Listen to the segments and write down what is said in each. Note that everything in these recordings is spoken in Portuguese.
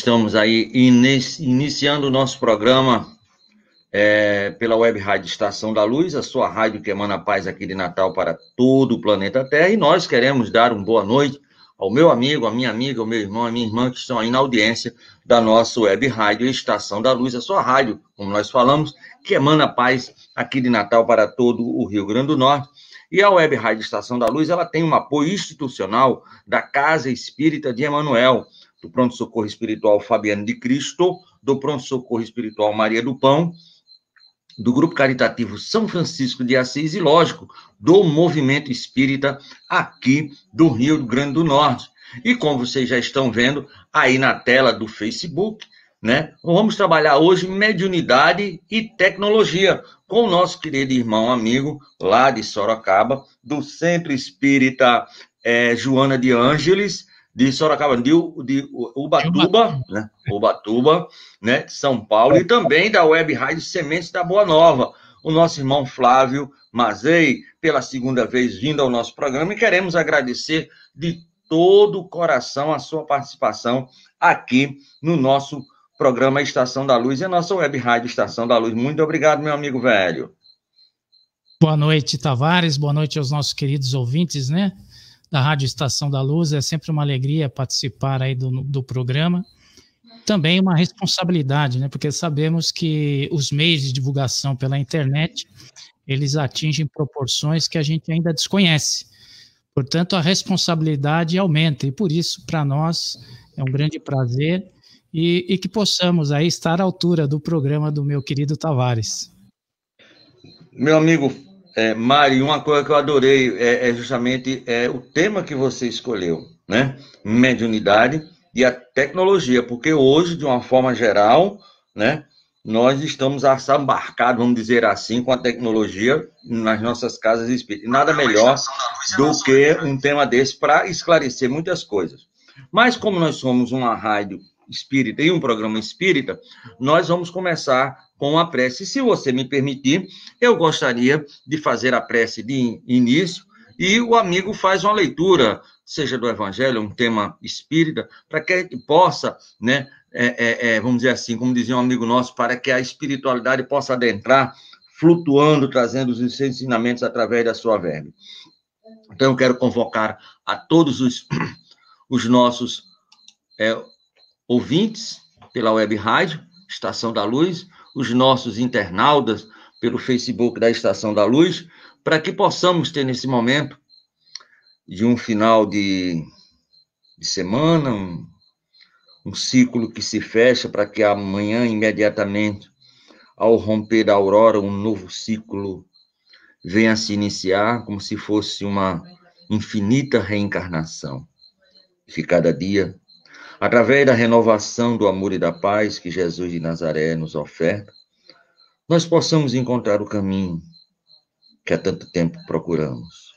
Estamos aí iniciando o nosso programa é, pela web rádio Estação da Luz, a sua rádio que emana paz aqui de Natal para todo o planeta Terra. E nós queremos dar uma boa noite ao meu amigo, à minha amiga, ao meu irmão, à minha irmã que estão aí na audiência da nossa web rádio Estação da Luz, a sua rádio, como nós falamos, que emana paz aqui de Natal para todo o Rio Grande do Norte. E a web rádio Estação da Luz, ela tem um apoio institucional da Casa Espírita de Emanuel do Pronto Socorro Espiritual Fabiano de Cristo, do Pronto Socorro Espiritual Maria do Pão, do Grupo Caritativo São Francisco de Assis e, lógico, do Movimento Espírita aqui do Rio Grande do Norte. E como vocês já estão vendo aí na tela do Facebook, né? Vamos trabalhar hoje mediunidade e tecnologia com o nosso querido irmão amigo lá de Sorocaba, do Centro Espírita é, Joana de Ângeles, de Sorocaba, de, de Ubatuba, né? Ubatuba, né? De São Paulo, e também da Web Rádio Sementes da Boa Nova. O nosso irmão Flávio Mazei, pela segunda vez vindo ao nosso programa, e queremos agradecer de todo o coração a sua participação aqui no nosso programa Estação da Luz e a nossa web rádio Estação da Luz. Muito obrigado, meu amigo velho. Boa noite, Tavares. Boa noite aos nossos queridos ouvintes, né? da Rádio Estação da Luz. É sempre uma alegria participar aí do, do programa. Também uma responsabilidade, né? Porque sabemos que os meios de divulgação pela internet eles atingem proporções que a gente ainda desconhece. Portanto, a responsabilidade aumenta e por isso, para nós, é um grande prazer e, e, que possamos aí estar à altura do programa do meu querido Tavares. Meu amigo, é, Mari, uma coisa que eu adorei é, é justamente é, o tema que você escolheu, né? Mediunidade e a tecnologia, porque hoje, de uma forma geral, né, nós estamos assambarcados, vamos dizer assim, com a tecnologia nas nossas casas espíritas. Nada melhor do que um tema desse para esclarecer muitas coisas. Mas como nós somos uma rádio espírita e um programa espírita, nós vamos começar com a prece. Se você me permitir, eu gostaria de fazer a prece de início e o amigo faz uma leitura, seja do Evangelho, um tema espírita, para que a gente possa, né, é, é, é vamos dizer assim, como dizia um amigo nosso, para que a espiritualidade possa adentrar, flutuando, trazendo os ensinamentos através da sua verve. Então, eu quero convocar a todos os, os nossos é, ouvintes pela web rádio, Estação da Luz, os nossos internautas pelo Facebook da Estação da Luz, para que possamos ter nesse momento de um final de, de semana, um, um ciclo que se fecha para que amanhã, imediatamente, ao romper da aurora, um novo ciclo venha se iniciar, como se fosse uma infinita reencarnação. Que cada dia Através da renovação do amor e da paz que Jesus de Nazaré nos oferta, nós possamos encontrar o caminho que há tanto tempo procuramos.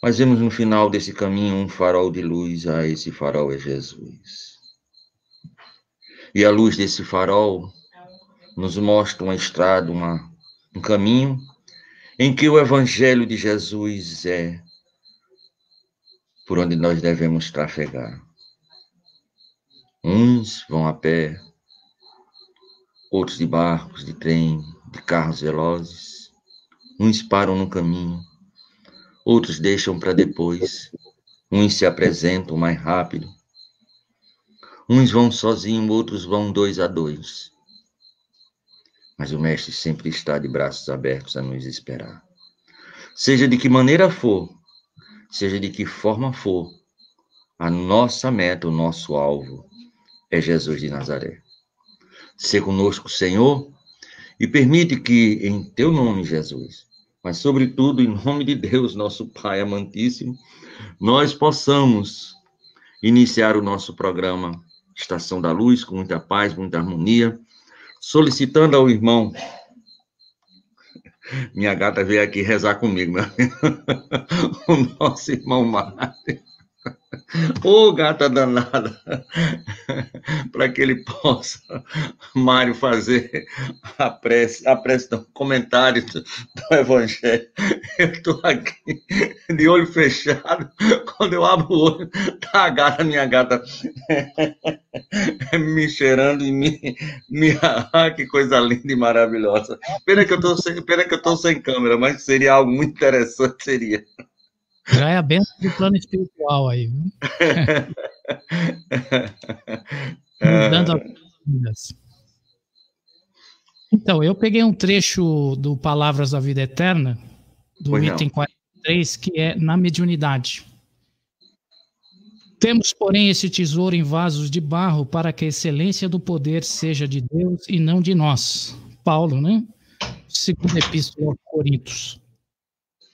Mas vemos no final desse caminho um farol de luz, ah, esse farol é Jesus. E a luz desse farol nos mostra uma estrada, uma, um caminho em que o Evangelho de Jesus é por onde nós devemos trafegar. Uns vão a pé, outros de barcos, de trem, de carros velozes. Uns param no caminho, outros deixam para depois. Uns se apresentam mais rápido. Uns vão sozinhos, outros vão dois a dois. Mas o Mestre sempre está de braços abertos a nos esperar. Seja de que maneira for, seja de que forma for, a nossa meta, o nosso alvo é Jesus de Nazaré. Se conosco, Senhor, e permite que, em teu nome, Jesus, mas sobretudo em nome de Deus, nosso Pai amantíssimo, nós possamos iniciar o nosso programa Estação da Luz com muita paz, muita harmonia, solicitando ao irmão minha gata veio aqui rezar comigo, né? o nosso irmão Márcio. Ô oh, gata danada! Para que ele possa, Mário, fazer a prece, a prece não, comentário do, do Evangelho. Eu estou aqui de olho fechado. Quando eu abro o olho, tá a gata, minha gata, me cheirando e me. Ah, que coisa linda e maravilhosa. Pena que eu estou sem, pena que eu sem câmera, mas seria algo muito interessante, seria. Já é a benção do plano espiritual aí. Ah. Mudando algumas Então, eu peguei um trecho do Palavras da Vida Eterna, do pois item não. 43, que é na mediunidade. Temos, porém, esse tesouro em vasos de barro para que a excelência do poder seja de Deus e não de nós. Paulo, né? Segunda Epístola aos Coríntios.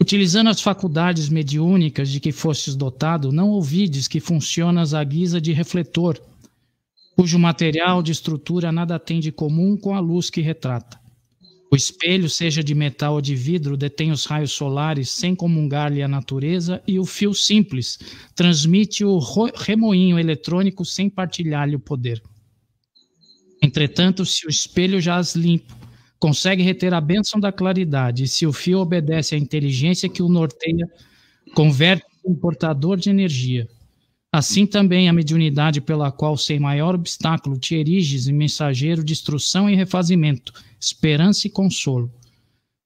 Utilizando as faculdades mediúnicas de que fostes dotado, não ouvides que funcionas à guisa de refletor, cujo material de estrutura nada tem de comum com a luz que retrata. O espelho, seja de metal ou de vidro, detém os raios solares sem comungar-lhe a natureza, e o fio simples transmite o remoinho eletrônico sem partilhar-lhe o poder. Entretanto, se o espelho jaz limpo, consegue reter a bênção da claridade, e se o fio obedece à inteligência que o norteia, converte-se em portador de energia. Assim também a mediunidade pela qual sem maior obstáculo te eriges em mensageiro de instrução e refazimento, esperança e consolo.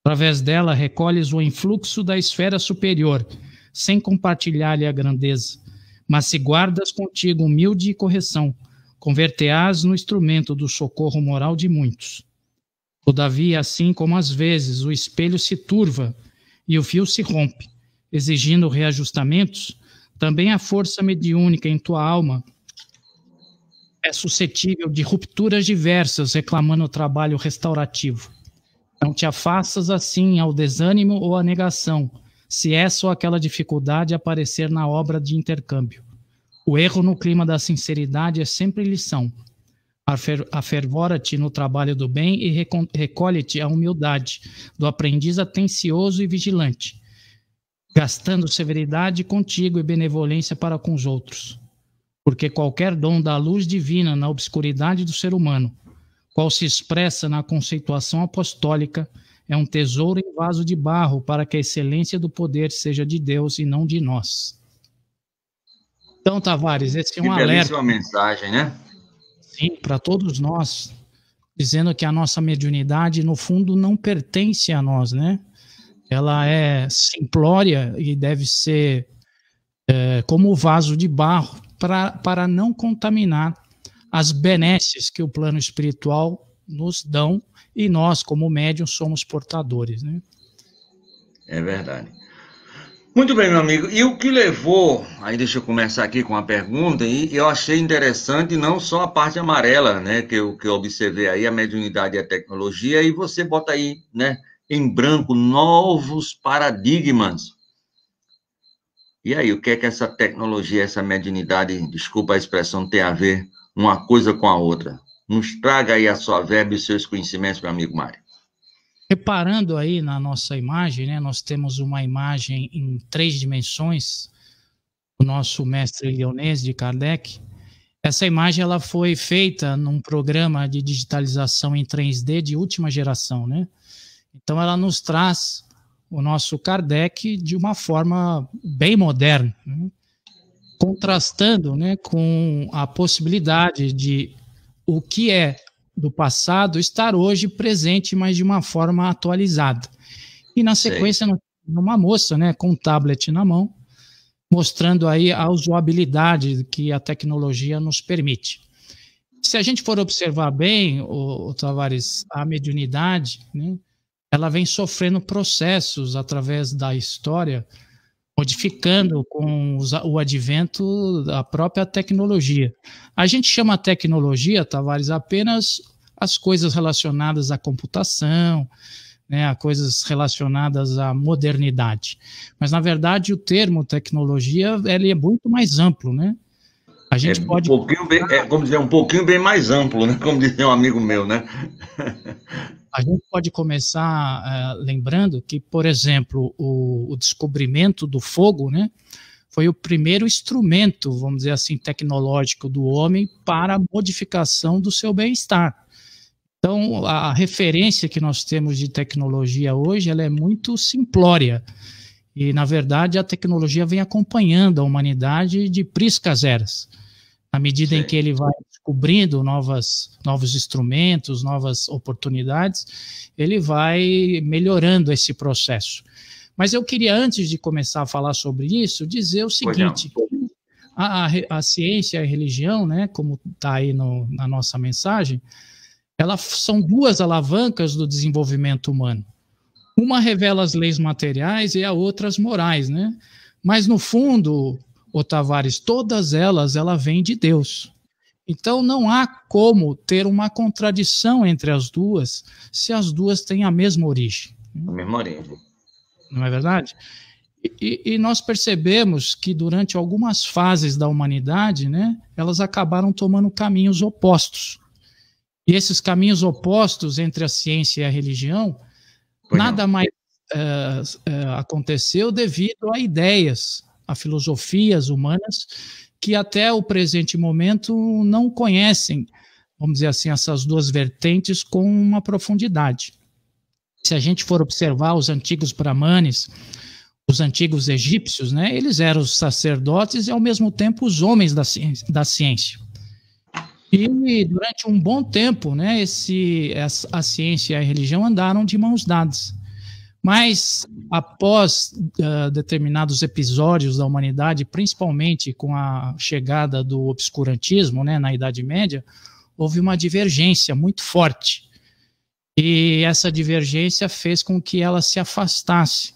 Através dela recolhes o influxo da esfera superior, sem compartilhar-lhe a grandeza, mas se guardas contigo humilde e correção, converterás no instrumento do socorro moral de muitos. Todavia, é assim como às vezes o espelho se turva e o fio se rompe, exigindo reajustamentos, também a força mediúnica em tua alma é suscetível de rupturas diversas, reclamando o trabalho restaurativo. Não te afastas assim ao desânimo ou à negação, se essa é ou aquela dificuldade aparecer na obra de intercâmbio. O erro no clima da sinceridade é sempre lição, afervora-te no trabalho do bem e recolhe-te a humildade do aprendiz atencioso e vigilante, gastando severidade contigo e benevolência para com os outros. Porque qualquer dom da luz divina na obscuridade do ser humano, qual se expressa na conceituação apostólica, é um tesouro em vaso de barro para que a excelência do poder seja de Deus e não de nós. Então, Tavares, esse é um que alerta. mensagem, né? Sim, para todos nós, dizendo que a nossa mediunidade, no fundo, não pertence a nós, né? Ela é simplória e deve ser é, como o vaso de barro pra, para não contaminar as benesses que o plano espiritual nos dão e nós, como médium, somos portadores, né? É verdade. Muito bem, meu amigo. E o que levou? Aí deixa eu começar aqui com uma pergunta. E eu achei interessante não só a parte amarela, né, que eu, que eu observei aí, a mediunidade e a tecnologia, e você bota aí, né, em branco, novos paradigmas. E aí, o que é que essa tecnologia, essa mediunidade, desculpa a expressão, tem a ver uma coisa com a outra? Nos traga aí a sua verba e os seus conhecimentos, meu amigo Mário. Reparando aí na nossa imagem, né, nós temos uma imagem em três dimensões, o nosso mestre Leonês de Kardec. Essa imagem ela foi feita num programa de digitalização em 3D de última geração, né? Então ela nos traz o nosso Kardec de uma forma bem moderna, né? contrastando, né, com a possibilidade de o que é do passado estar hoje presente, mas de uma forma atualizada. E na sequência, Sei. uma moça, né, com um tablet na mão, mostrando aí a usabilidade que a tecnologia nos permite. Se a gente for observar bem, o, o Tavares, a mediunidade, né, ela vem sofrendo processos através da história modificando com o advento da própria tecnologia. A gente chama tecnologia, Tavares, apenas as coisas relacionadas à computação, né, a coisas relacionadas à modernidade. Mas, na verdade, o termo tecnologia ele é muito mais amplo, né? A gente é pode. Um bem, é, como dizer, um pouquinho bem mais amplo, né? Como dizia um amigo meu, né? A gente pode começar uh, lembrando que, por exemplo, o, o, descobrimento do fogo, né? Foi o primeiro instrumento, vamos dizer assim, tecnológico do homem para a modificação do seu bem-estar. Então, a, referência que nós temos de tecnologia hoje, ela é muito simplória. E, na verdade, a tecnologia vem acompanhando a humanidade de priscas eras. Na medida Sim. em que ele vai descobrindo novas, novos instrumentos, novas oportunidades, ele vai melhorando esse processo. Mas eu queria, antes de começar a falar sobre isso, dizer o seguinte: a, a, a ciência e a religião, né, como está aí no, na nossa mensagem, elas são duas alavancas do desenvolvimento humano. Uma revela as leis materiais e a outra as morais, né? Mas no fundo, Otavares, todas elas, ela vem de Deus. Então não há como ter uma contradição entre as duas se as duas têm a mesma origem. A mesma origem. Não é verdade? E, e, nós percebemos que durante algumas fases da humanidade, né, elas acabaram tomando caminhos opostos. E esses caminhos opostos entre a ciência e a religião, Foi nada não. mais eh, eh, aconteceu devido a ideias, a filosofias humanas que até o presente momento não conhecem, vamos dizer assim, essas duas vertentes com uma profundidade. Se a gente for observar os antigos brahmanes, os antigos egípcios, né, eles eram os sacerdotes e ao mesmo tempo os homens da ciência. E durante um bom tempo, né, esse, a ciência e a religião andaram de mãos dadas. Mas após uh, determinados episódios da humanidade, principalmente com a chegada do obscurantismo né, na Idade Média, houve uma divergência muito forte. E essa divergência fez com que ela se afastasse.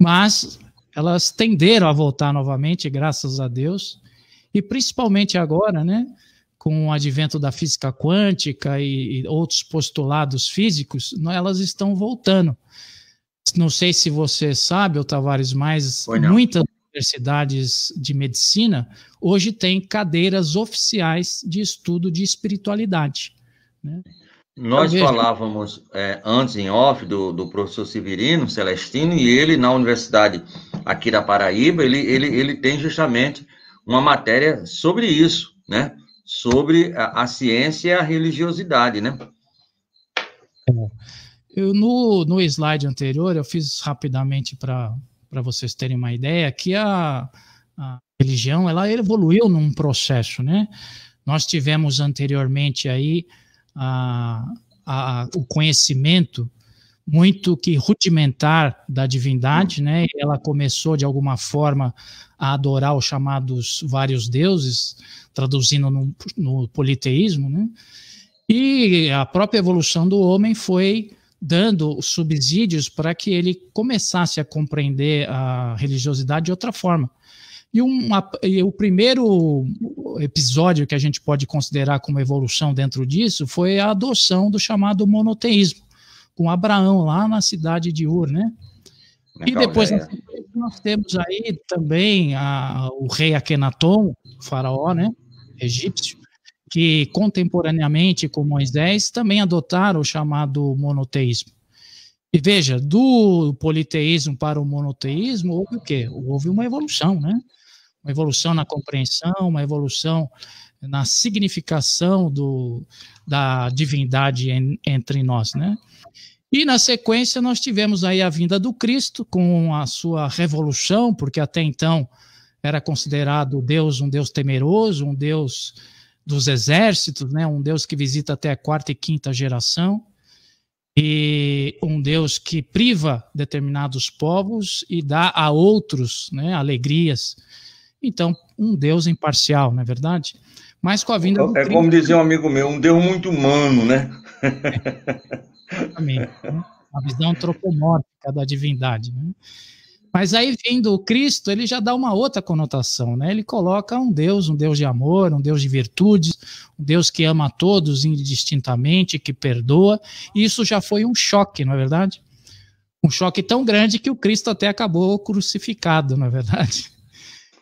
Mas elas tenderam a voltar novamente, graças a Deus, e principalmente agora, né, com o advento da física quântica e, e outros postulados físicos, elas estão voltando. Não sei se você sabe, Tavares, mas muitas universidades de medicina hoje têm cadeiras oficiais de estudo de espiritualidade. Né? Nós falávamos é, antes em off do, do, professor Severino Celestino, e ele, na universidade aqui da Paraíba, ele, ele, ele tem justamente uma matéria sobre isso, né? Sobre a, a ciência e a religiosidade, né? É. Eu, no, no slide anterior, eu fiz rapidamente para vocês terem uma ideia que a, a religião ela evoluiu num processo, né? Nós tivemos anteriormente aí a, a, o conhecimento muito que rudimentar da divindade, né? Ela começou de alguma forma a adorar os chamados vários deuses, traduzindo no, no politeísmo, né? E a própria evolução do homem foi dando subsídios para que ele começasse a compreender a religiosidade de outra forma. E, uma, e, o primeiro episódio que a gente pode considerar como evolução dentro disso foi a adoção do chamado monoteísmo, com Abraão lá na cidade de Ur, né? Legal, e depois é. nós temos aí também a, o rei Akenaton, faraó, né, egípcio, que contemporaneamente com Moisés também adotaram o chamado monoteísmo. E veja, do politeísmo para o monoteísmo houve o quê? Houve uma evolução, né? Uma evolução na compreensão, uma evolução na significação do, da divindade en, entre nós, né? E na sequência nós tivemos aí a vinda do Cristo com a sua revolução, porque até então era considerado Deus um Deus temeroso, um Deus dos exércitos, né? um Deus que visita até a quarta e quinta geração, e um Deus que priva determinados povos e dá a outros né, alegrias. Então, um Deus imparcial, não é verdade? Mas com a vinda. É, é como dizia um amigo meu, um Deus muito humano, né? exatamente. Né? A visão antropomórfica da divindade. Né? Mas aí vindo o Cristo, ele já dá uma outra conotação, né? Ele coloca um Deus, um Deus de amor, um Deus de virtudes, um Deus que ama a todos indistintamente, que perdoa. E isso já foi um choque, não é verdade? Um choque tão grande que o Cristo até acabou crucificado, não é verdade?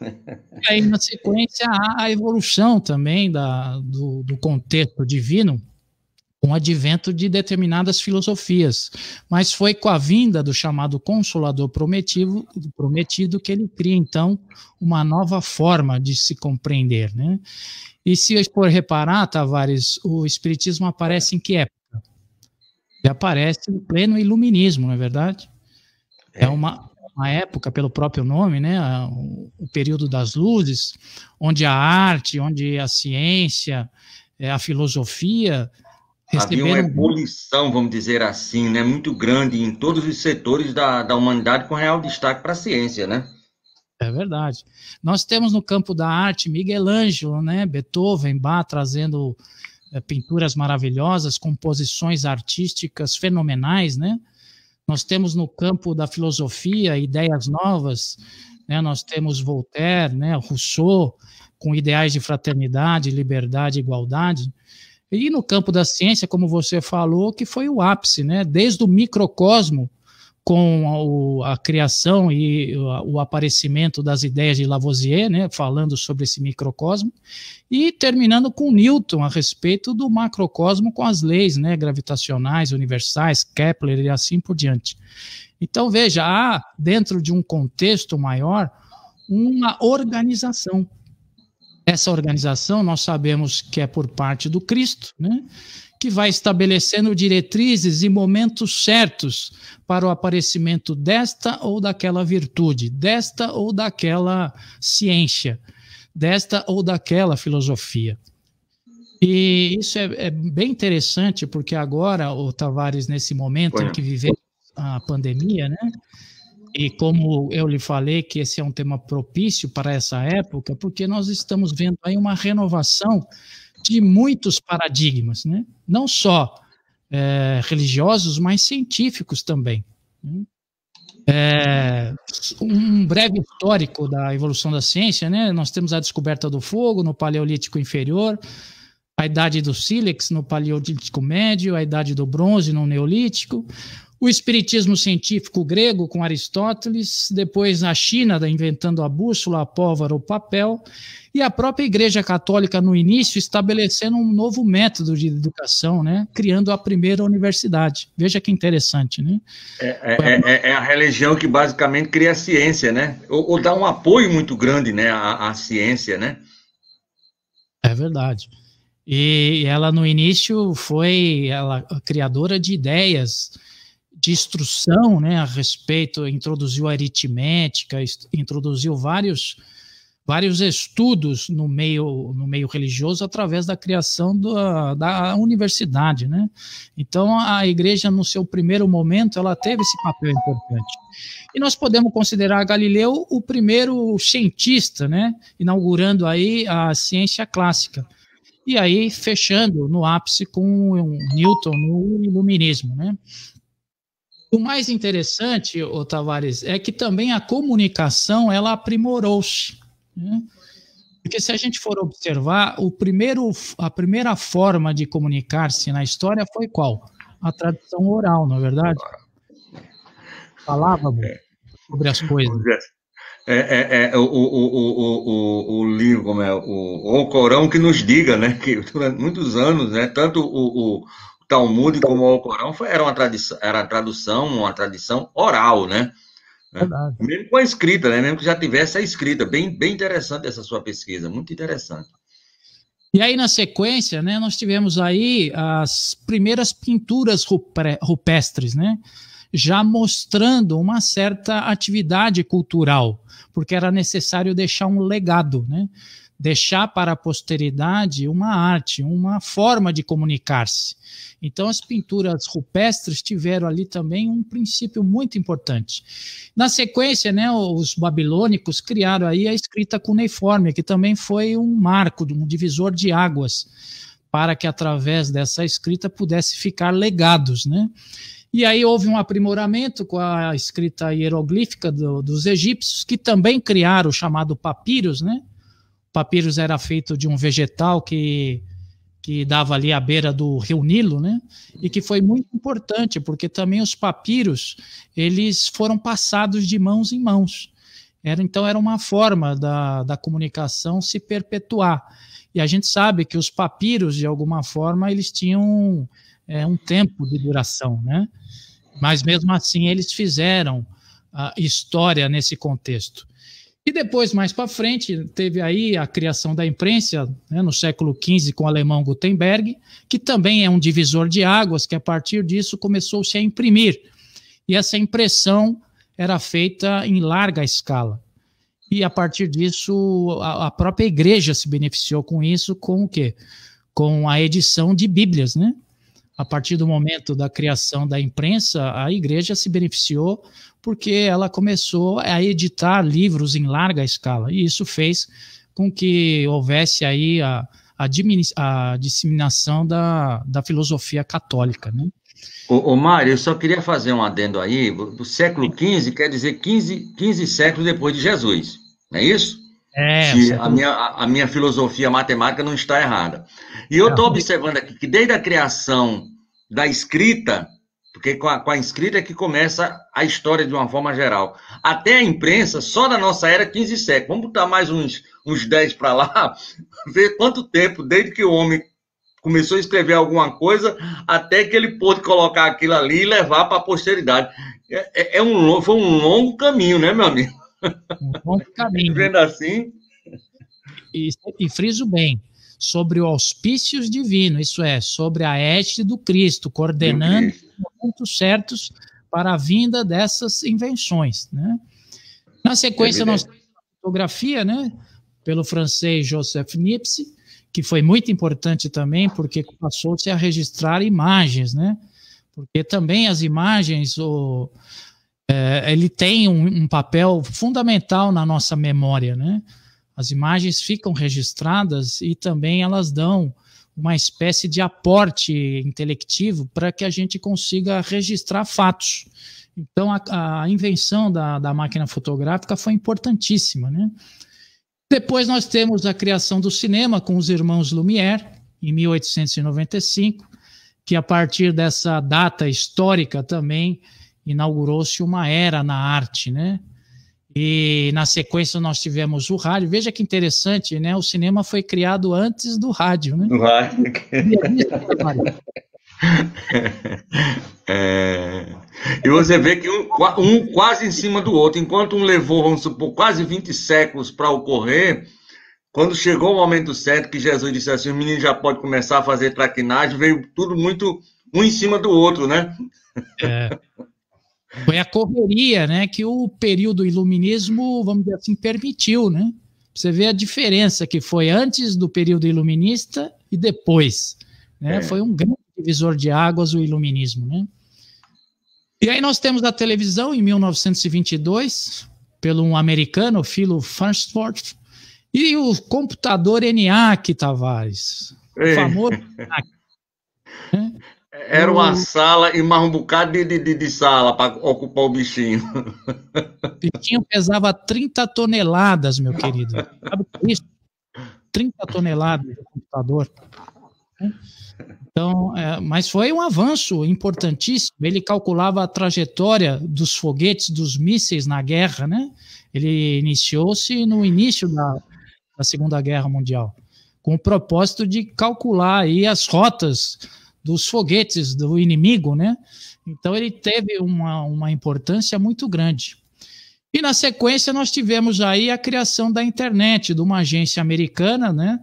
E aí, na sequência, há a evolução também da, do, do contexto divino, com o advento de determinadas filosofias, mas foi com a vinda do chamado Consolador prometido, prometido que ele cria, então, uma nova forma de se compreender. Né? E se for reparar, Tavares, o Espiritismo aparece em que época? Ele aparece no pleno iluminismo, não é verdade? É, é uma, uma época, pelo próprio nome, né, o período das luzes, onde a arte, onde a ciência, é, a filosofia Receberam... Havia uma ebulição, vamos dizer assim, né, muito grande em todos os setores da, da humanidade, com real destaque para a ciência, né? É verdade. Nós temos no campo da arte Miguel Ângelo, né, Beethoven, Bach, trazendo é, pinturas maravilhosas, composições artísticas fenomenais, né? Nós temos no campo da filosofia ideias novas, né? Nós temos Voltaire, né, Rousseau, com ideais de fraternidade, liberdade, igualdade. E no campo da ciência, como você falou, que foi o ápice, né? Desde o microcosmo, com a, a criação e o, o aparecimento das ideias de Lavoisier, né, falando sobre esse microcosmo, e terminando com Newton a respeito do macrocosmo com as leis né, gravitacionais, universais, Kepler e assim por diante. Então, veja, há dentro de um contexto maior uma organização essa organização nós sabemos que é por parte do Cristo, né? que vai estabelecendo diretrizes e momentos certos para o aparecimento desta ou daquela virtude, desta ou daquela ciência, desta ou daquela filosofia. E isso é, é bem interessante, porque agora, o Tavares, nesse momento em que vivemos a pandemia, né? E como eu lhe falei que esse é um tema propício para essa época, porque nós estamos vendo aí uma renovação de muitos paradigmas, né? não só é, religiosos, mas científicos também. Né? É, um breve histórico da evolução da ciência, né? nós temos a descoberta do fogo no Paleolítico Inferior, a idade do sílex no Paleolítico Médio, a idade do bronze no Neolítico, o espiritismo científico grego com Aristóteles, depois na China inventando a bússola, a pólvora, o papel, e a própria Igreja Católica no início estabelecendo um novo método de educação, né, criando a primeira universidade. Veja que interessante, né? É é, é, é, é a religião que basicamente cria a ciência, né? Ou, ou dá um apoio muito grande, né, à, à ciência, né? É verdade. E ela no início foi ela criadora de ideias de instrução né, a respeito, introduziu aritmética, introduziu vários, vários estudos no meio, no meio religioso através da criação da, da universidade. Né? Então, a igreja, no seu primeiro momento, ela teve esse papel importante. E nós podemos considerar Galileu o primeiro cientista, né, inaugurando aí a ciência clássica e aí fechando no ápice com Newton no iluminismo, né? O mais interessante, ô Tavares, é que também a comunicação ela aprimorou-se. Né? Porque se a gente for observar, o primeiro, a primeira forma de comunicar-se na história foi qual? A tradição oral, não é verdade? Falava é. sobre as coisas. É, é, é o, o, o, o, o, livro, como é, o, o Corão que nos diga, né, que durante muitos anos, né, tanto o, o, Talmud então como o Alcorão foi, era uma tradição, era a tradução, uma tradição oral, né? É. Verdade. Mesmo com a escrita, né? Mesmo que já tivesse a escrita. Bem, bem interessante essa sua pesquisa, muito interessante. E aí, na sequência, né, nós tivemos aí as primeiras pinturas rupestres, né? Já mostrando uma certa atividade cultural, porque era necessário deixar um legado, né? deixar para a posteridade uma arte, uma forma de comunicar-se. Então, as pinturas rupestres tiveram ali também um princípio muito importante. Na sequência, né, os babilônicos criaram aí a escrita cuneiforme, que também foi um marco, um divisor de águas para que através dessa escrita pudesse ficar legados, né? E aí houve um aprimoramento com a escrita hieroglífica do, dos egípcios, que também criaram o chamado papiros, né? papiros era feito de um vegetal que que dava ali à beira do Rio Nilo, né? E que foi muito importante, porque também os papiros, eles foram passados de mãos em mãos. Era, então era uma forma da, da comunicação se perpetuar. E a gente sabe que os papiros, de alguma forma, eles tinham é, um tempo de duração, né? Mas mesmo assim eles fizeram a história nesse contexto. E depois, mais para frente, teve aí a criação da imprensa, né, no século XV, com o alemão Gutenberg, que também é um divisor de águas, que a partir disso começou-se a imprimir. E essa impressão era feita em larga escala. E a partir disso, a, a própria igreja se beneficiou com isso, com o quê? Com a edição de Bíblias, né? A partir do momento da criação da imprensa, a igreja se beneficiou porque ela começou a editar livros em larga escala, e isso fez com que houvesse aí a, a, a disseminação da, da filosofia católica, né? Ô, ô Mário, eu só queria fazer um adendo aí, do século XV quer dizer 15, 15 séculos depois de Jesus, não é isso? É, Se a, minha, a minha filosofia matemática não está errada. E eu estou observando aqui que desde a criação da escrita, porque com a, com a inscrita é que começa a história de uma forma geral. Até a imprensa, só na nossa era, 15 séculos. Vamos botar mais uns, uns 10 para lá, ver quanto tempo, desde que o homem começou a escrever alguma coisa, até que ele pôde colocar aquilo ali e levar para a posteridade. É, é, é um, foi um longo caminho, né, meu amigo? Um longo caminho. Vendo assim. E, e friso bem sobre auspícios divino, isso é, sobre a ética do Cristo, coordenando Cristo momentos certos para a vinda dessas invenções. Né? Na sequência, é nós temos a fotografia, né, pelo francês Joseph Nipsey, que foi muito importante também, porque passou-se a registrar imagens, né? porque também as imagens, o, é, ele tem um, um papel fundamental na nossa memória, né? As imagens ficam registradas e também elas dão uma espécie de aporte intelectivo para que a gente consiga registrar fatos. Então, a, a invenção da, da, máquina fotográfica foi importantíssima. Né? Depois, nós temos a criação do cinema com os irmãos Lumière, em 1895, que a partir dessa data histórica também inaugurou-se uma era na arte. Né? E na sequência nós tivemos o rádio. Veja que interessante, né? O cinema foi criado antes do rádio, né? O rádio. É... E você vê que um, um, quase em cima do outro, enquanto um levou, vamos supor, quase 20 séculos para ocorrer, quando chegou o momento certo que Jesus disse assim: o menino já pode começar a fazer traquinagem, veio tudo muito um em cima do outro, né? É. Foi a correria, né, que o período iluminismo, vamos dizer assim, permitiu, né? Você vê a diferença que foi antes do período iluminista e depois, né? É. Foi um grande divisor de águas o iluminismo, né? E aí nós temos a televisão em 1922 pelo um americano, Philo Farnsworth, e o computador ENIAC Tavares, o famoso ENIAC. Né? Era uma hum. sala e mais um bocado de, de, de sala para ocupar o bichinho. O bichinho pesava 30 toneladas, meu querido. Sabe o que é isso? 30 toneladas de computador. Então, é, mas foi um avanço importantíssimo. Ele calculava a trajetória dos foguetes, dos mísseis na guerra, né? Ele iniciou-se no início da, da Segunda Guerra Mundial, com o propósito de calcular aí as rotas dos foguetes do inimigo, né? Então ele teve uma, uma importância muito grande. E na sequência nós tivemos aí a criação da internet, de uma agência americana, né?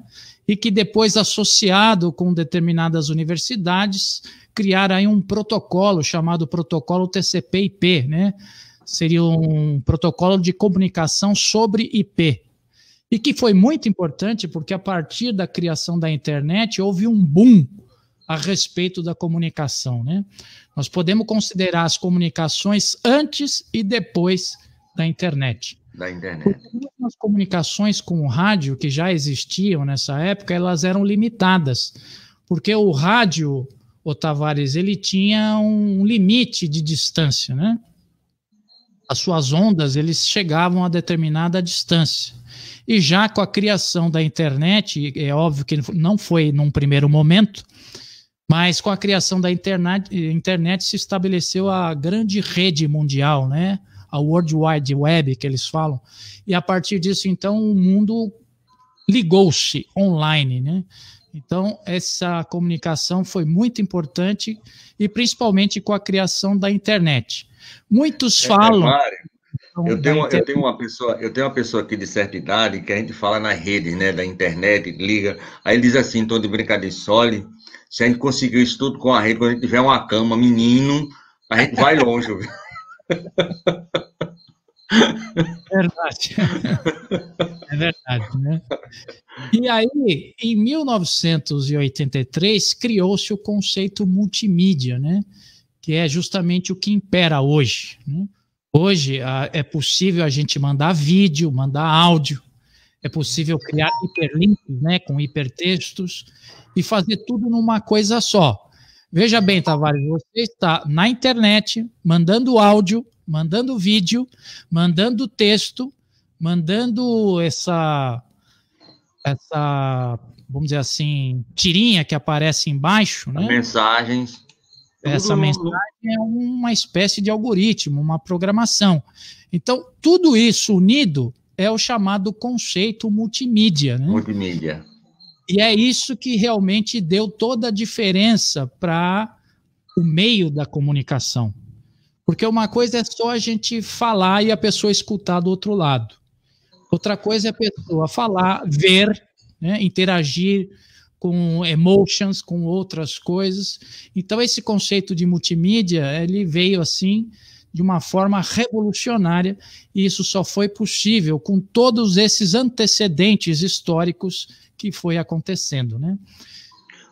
E que depois, associado com determinadas universidades, criaram aí um protocolo chamado protocolo TCP/IP, né? Seria um protocolo de comunicação sobre IP. E que foi muito importante porque a partir da criação da internet houve um boom a respeito da comunicação. Né? Nós podemos considerar as comunicações antes e depois da internet. Da internet. As comunicações com o rádio, que já existiam nessa época, elas eram limitadas, porque o rádio, o Tavares, ele tinha um limite de distância, né? As suas ondas, eles chegavam a determinada distância. E já com a criação da internet, é óbvio que não foi num primeiro momento, mas com a criação da internet, internet se estabeleceu a grande rede mundial, né? A World Wide Web, que eles falam. E a partir disso, então, o mundo ligou-se online, né? Então, essa comunicação foi muito importante e principalmente com a criação da internet. Muitos é, falam. É então, eu tenho, eu tenho uma pessoa, eu tenho uma pessoa aqui de certa idade que a gente fala nas redes, né, da internet, liga, aí ele diz assim, todo de brincadeira, sole, se a gente conseguir isso tudo com a rede, quando a gente tiver uma cama, menino, a gente vai longe. Verdade. É verdade, né? E aí, em 1983, criou-se o conceito multimídia, né? Que é justamente o que impera hoje. Né? Hoje a, é possível a gente mandar vídeo, mandar áudio, é possível criar hiperlinks, né? Com hipertextos e fazer tudo numa coisa só. Veja bem, Tavares, você está na internet, mandando áudio, mandando vídeo, mandando texto, mandando essa essa, vamos dizer assim, tirinha que aparece embaixo, né? Mensagens. Essa mensagem é uma espécie de algoritmo, uma programação. Então, tudo isso unido é o chamado conceito multimídia, né? Multimídia. E é isso que realmente deu toda a diferença para o meio da comunicação. Porque uma coisa é só a gente falar e a pessoa escutar do outro lado. Outra coisa é a pessoa falar, ver, né, interagir com emotions, com outras coisas. Então esse conceito de multimídia, ele veio assim de uma forma revolucionária e isso só foi possível com todos esses antecedentes históricos que foi acontecendo, né?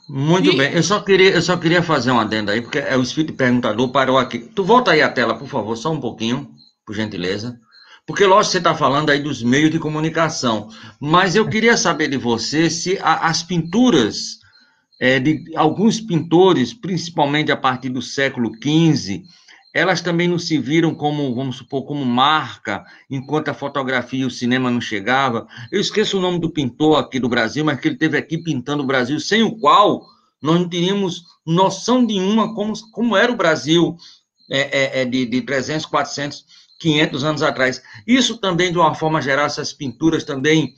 Muito e... bem, eu só, queria, eu só queria fazer um adendo aí, porque é o espírito perguntador parou aqui. Tu volta aí a tela, por favor, só um pouquinho, por gentileza. Porque, lógico, você está falando aí dos meios de comunicação, mas eu queria saber de você se a, as pinturas é, de alguns pintores, principalmente a partir do século XV, elas também não se viram como, vamos supor, como marca, enquanto a fotografia e o cinema não chegava. Eu esqueço o nome do pintor aqui do Brasil, mas que ele teve aqui pintando o Brasil, sem o qual nós não teríamos noção nenhuma como, como era o Brasil é, é, é de, de 300, 400, 500 anos atrás. Isso também, de uma forma geral, essas pinturas também,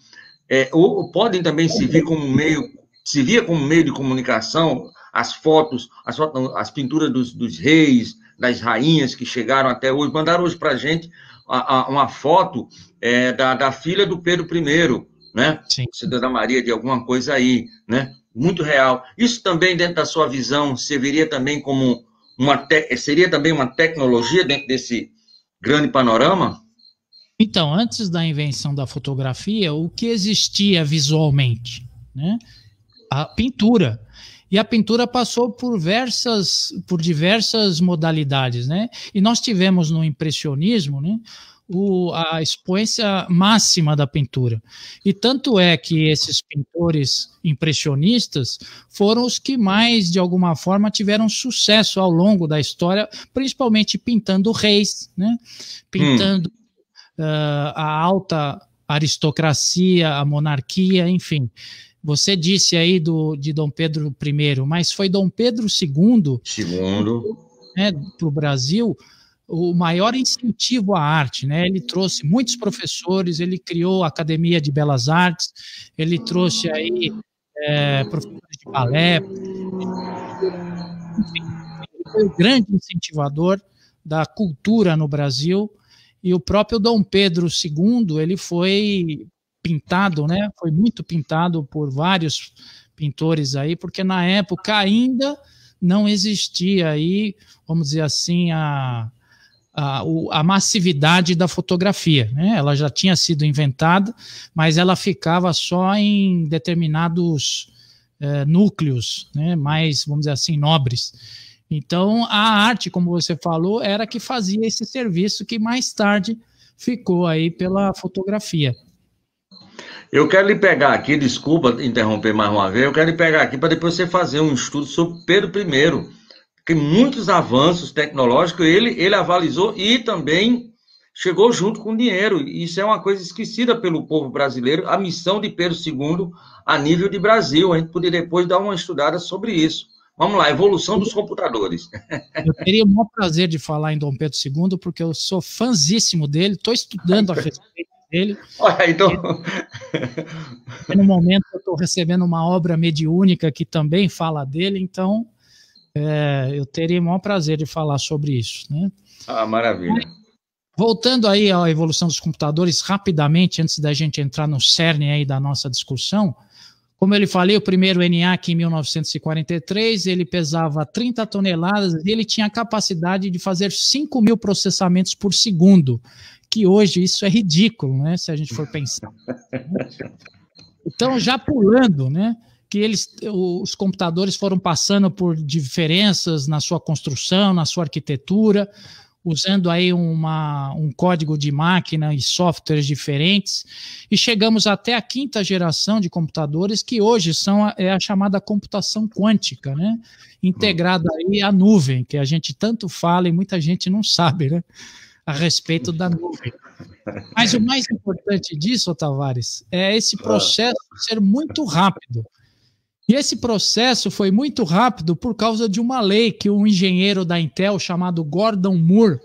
é, ou, ou podem também servir como meio, servir como meio de comunicação, as fotos, as, fotos, as pinturas dos, dos reis, das rainhas que chegaram até hoje. Mandaram hoje para a gente uma foto é, da, da filha do Pedro I, né? Sim. Cidadã Maria, de alguma coisa aí, né? Muito real. Isso também, dentro da sua visão, serviria também como uma te... seria também uma tecnologia dentro desse grande panorama? Então, antes da invenção da fotografia, o que existia visualmente? Né? A pintura. E a pintura passou por diversas, por diversas modalidades, né? E nós tivemos no impressionismo, né? O, a expoência máxima da pintura. E tanto é que esses pintores impressionistas foram os que mais, de alguma forma, tiveram sucesso ao longo da história, principalmente pintando reis, né? pintando hum. uh, a alta aristocracia, a monarquia, enfim. Você disse aí do, de Dom Pedro I, mas foi Dom Pedro II. Segundo. Né, para o Brasil, o maior incentivo à arte, né? Ele trouxe muitos professores, ele criou a Academia de Belas Artes, ele trouxe aí é, professores de balé, enfim, ele foi o grande incentivador da cultura no Brasil. E o próprio Dom Pedro II, ele foi pintado, né? Foi muito pintado por vários pintores aí, porque na época ainda não existia aí, vamos dizer assim, a, a, a, massividade da fotografia. Né? Ela já tinha sido inventada, mas ela ficava só em determinados é, núcleos, né? mais, vamos dizer assim, nobres. Então, a arte, como você falou, era que fazia esse serviço que mais tarde ficou aí pela fotografia. Eu quero lhe pegar aqui, desculpa interromper mais uma vez, eu quero lhe pegar aqui para depois você fazer um estudo sobre Pedro I, que muitos avanços tecnológicos ele, ele avalizou e também chegou junto com dinheiro. Isso é uma coisa esquecida pelo povo brasileiro, a missão de Pedro II a nível de Brasil. A gente poderia depois dar uma estudada sobre isso. Vamos lá, evolução dos computadores. Eu teria o maior prazer de falar em Dom Pedro II, porque eu sou fãzíssimo dele, estou estudando a respeito dele. Olha, então. E, no momento eu estou recebendo uma obra mediúnica que também fala dele, então é, eu teria o maior prazer de falar sobre isso. Né? Ah, maravilha. Mas, voltando aí à evolução dos computadores, rapidamente, antes da gente entrar no cerne aí da nossa discussão, como ele falei, o primeiro ENIAC em 1943, ele pesava 30 toneladas e ele tinha a capacidade de fazer 5 mil processamentos por segundo, que hoje isso é ridículo, né? Se a gente for pensar. Então, já pulando, né? Que eles, os computadores foram passando por diferenças na sua construção, na sua arquitetura, usando aí uma, um código de máquina e softwares diferentes, e chegamos até a quinta geração de computadores, que hoje são a, é a chamada computação quântica, né? integrada aí à nuvem, que a gente tanto fala e muita gente não sabe, né? a respeito da nuvem. Mas o mais importante disso, Tavares, é esse ah. processo ser muito rápido. E esse processo foi muito rápido por causa de uma lei que um engenheiro da Intel chamado Gordon Moore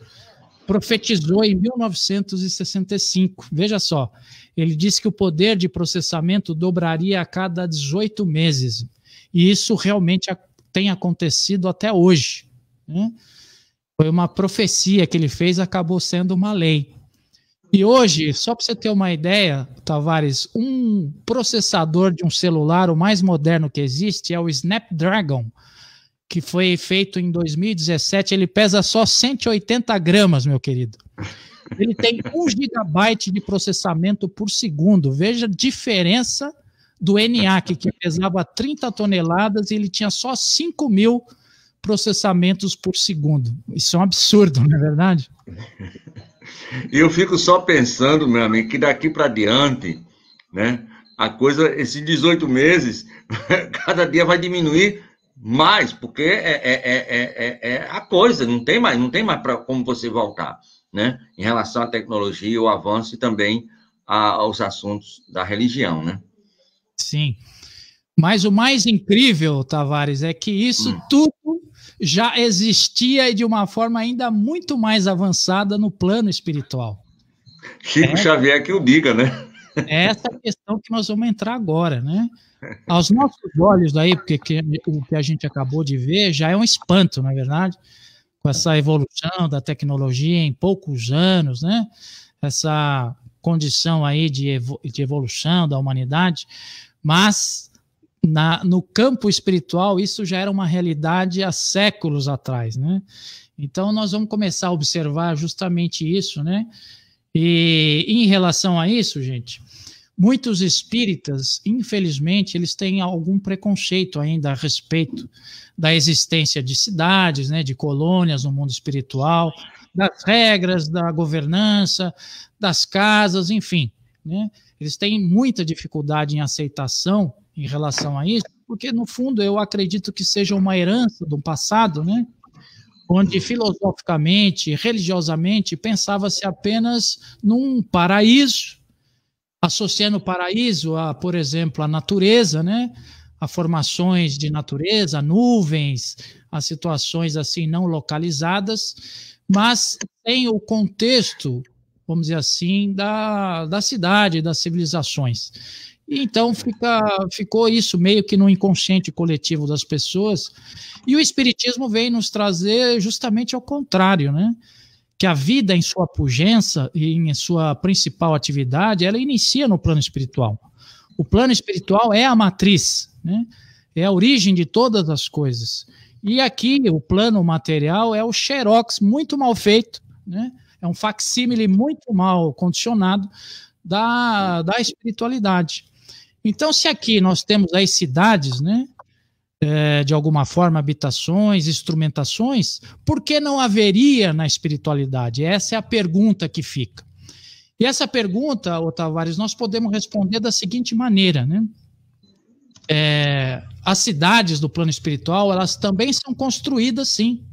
profetizou em 1965. Veja só, ele disse que o poder de processamento dobraria a cada 18 meses. E isso realmente tem acontecido até hoje. Né? Foi uma profecia que ele fez, acabou sendo uma lei. E hoje, só para você ter uma ideia, Tavares, um processador de um celular, o mais moderno que existe, é o Snapdragon, que foi feito em 2017. Ele pesa só 180 gramas, meu querido. Ele tem 1 gigabyte de processamento por segundo. Veja a diferença do ENIAC, que pesava 30 toneladas e ele tinha só 5 mil processamentos por segundo. Isso é um absurdo, não é verdade? E eu fico só pensando, meu amigo, que daqui para diante, né, a coisa, esses 18 meses, cada dia vai diminuir mais, porque é, é, é, é, a coisa, não tem mais, não tem mais para como você voltar, né, em relação à tecnologia, o avanço e também a, aos assuntos da religião, né? Sim. Mas o mais incrível, Tavares, é que isso hum. tudo já existia e de uma forma ainda muito mais avançada no plano espiritual. Chico é, Xavier que o diga, né? É essa questão que nós vamos entrar agora, né? Aos nossos olhos daí, porque que, o que a gente acabou de ver já é um espanto, na é verdade, com essa evolução da tecnologia em poucos anos, né? Essa condição aí de, evolução da humanidade, mas na, no campo espiritual, isso já era uma realidade há séculos atrás, né? Então, nós vamos começar a observar justamente isso, né? E em relação a isso, gente, muitos espíritas, infelizmente, eles têm algum preconceito ainda a respeito da existência de cidades, né, de colônias no mundo espiritual, das regras da governança, das casas, enfim, né? Eles têm muita dificuldade em aceitação em relação a isso, porque no fundo eu acredito que seja uma herança do passado, né? Onde filosoficamente, religiosamente, pensava-se apenas num paraíso, associando o paraíso a, por exemplo, a natureza, né? a formações de natureza, nuvens, a situações assim não localizadas, mas tem o contexto, vamos dizer assim, da, da cidade, das civilizações. Então fica, ficou isso meio que no inconsciente coletivo das pessoas. E o Espiritismo vem nos trazer justamente ao contrário, né? Que a vida em sua pujança e em sua principal atividade, ela inicia no plano espiritual. O plano espiritual é a matriz, né? é a origem de todas as coisas. E aqui o plano material é o xerox muito mal feito, né? é um facsímile muito mal condicionado da, da espiritualidade. Então, se aqui nós temos aí cidades, né? É, de alguma forma, habitações, instrumentações, por que não haveria na espiritualidade? Essa é a pergunta que fica. E essa pergunta, ô Tavares, nós podemos responder da seguinte maneira, né? É, as cidades do plano espiritual, elas também são construídas, sim,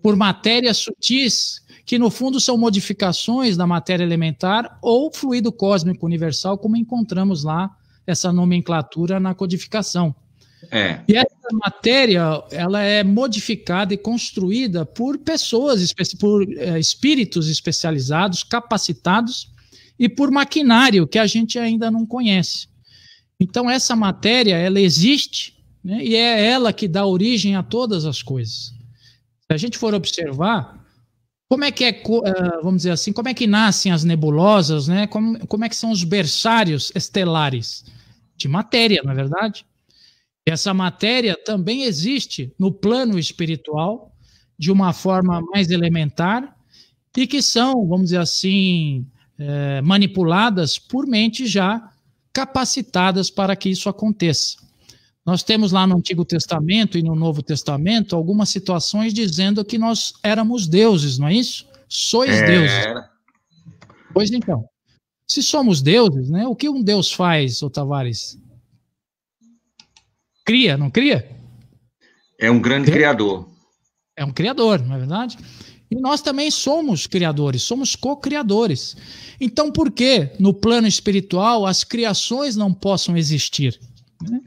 por matérias sutis, que no fundo são modificações da matéria elementar ou fluido cósmico universal, como encontramos lá essa nomenclatura na codificação. É. E essa matéria ela é modificada e construída por pessoas, por é, espíritos especializados, capacitados e por maquinário que a gente ainda não conhece. Então essa matéria ela existe né, e é ela que dá origem a todas as coisas. Se a gente for observar como é que é, é vamos dizer assim, como é que nascem as nebulosas, né? Como, como é que são os berçários estelares? de matéria, na é verdade. Essa matéria também existe no plano espiritual, de uma forma mais elementar, e que são, vamos dizer assim, é, manipuladas por mentes já capacitadas para que isso aconteça. Nós temos lá no Antigo Testamento e no Novo Testamento algumas situações dizendo que nós éramos deuses, não é isso? Sois é... deuses. Pois então. Se somos deuses, né? O que um deus faz, ô Tavares? Cria, não cria? É um grande criador. É um criador, não é verdade? E nós também somos criadores, somos co-criadores. Então, por que no plano espiritual as criações não possam existir? Porque né?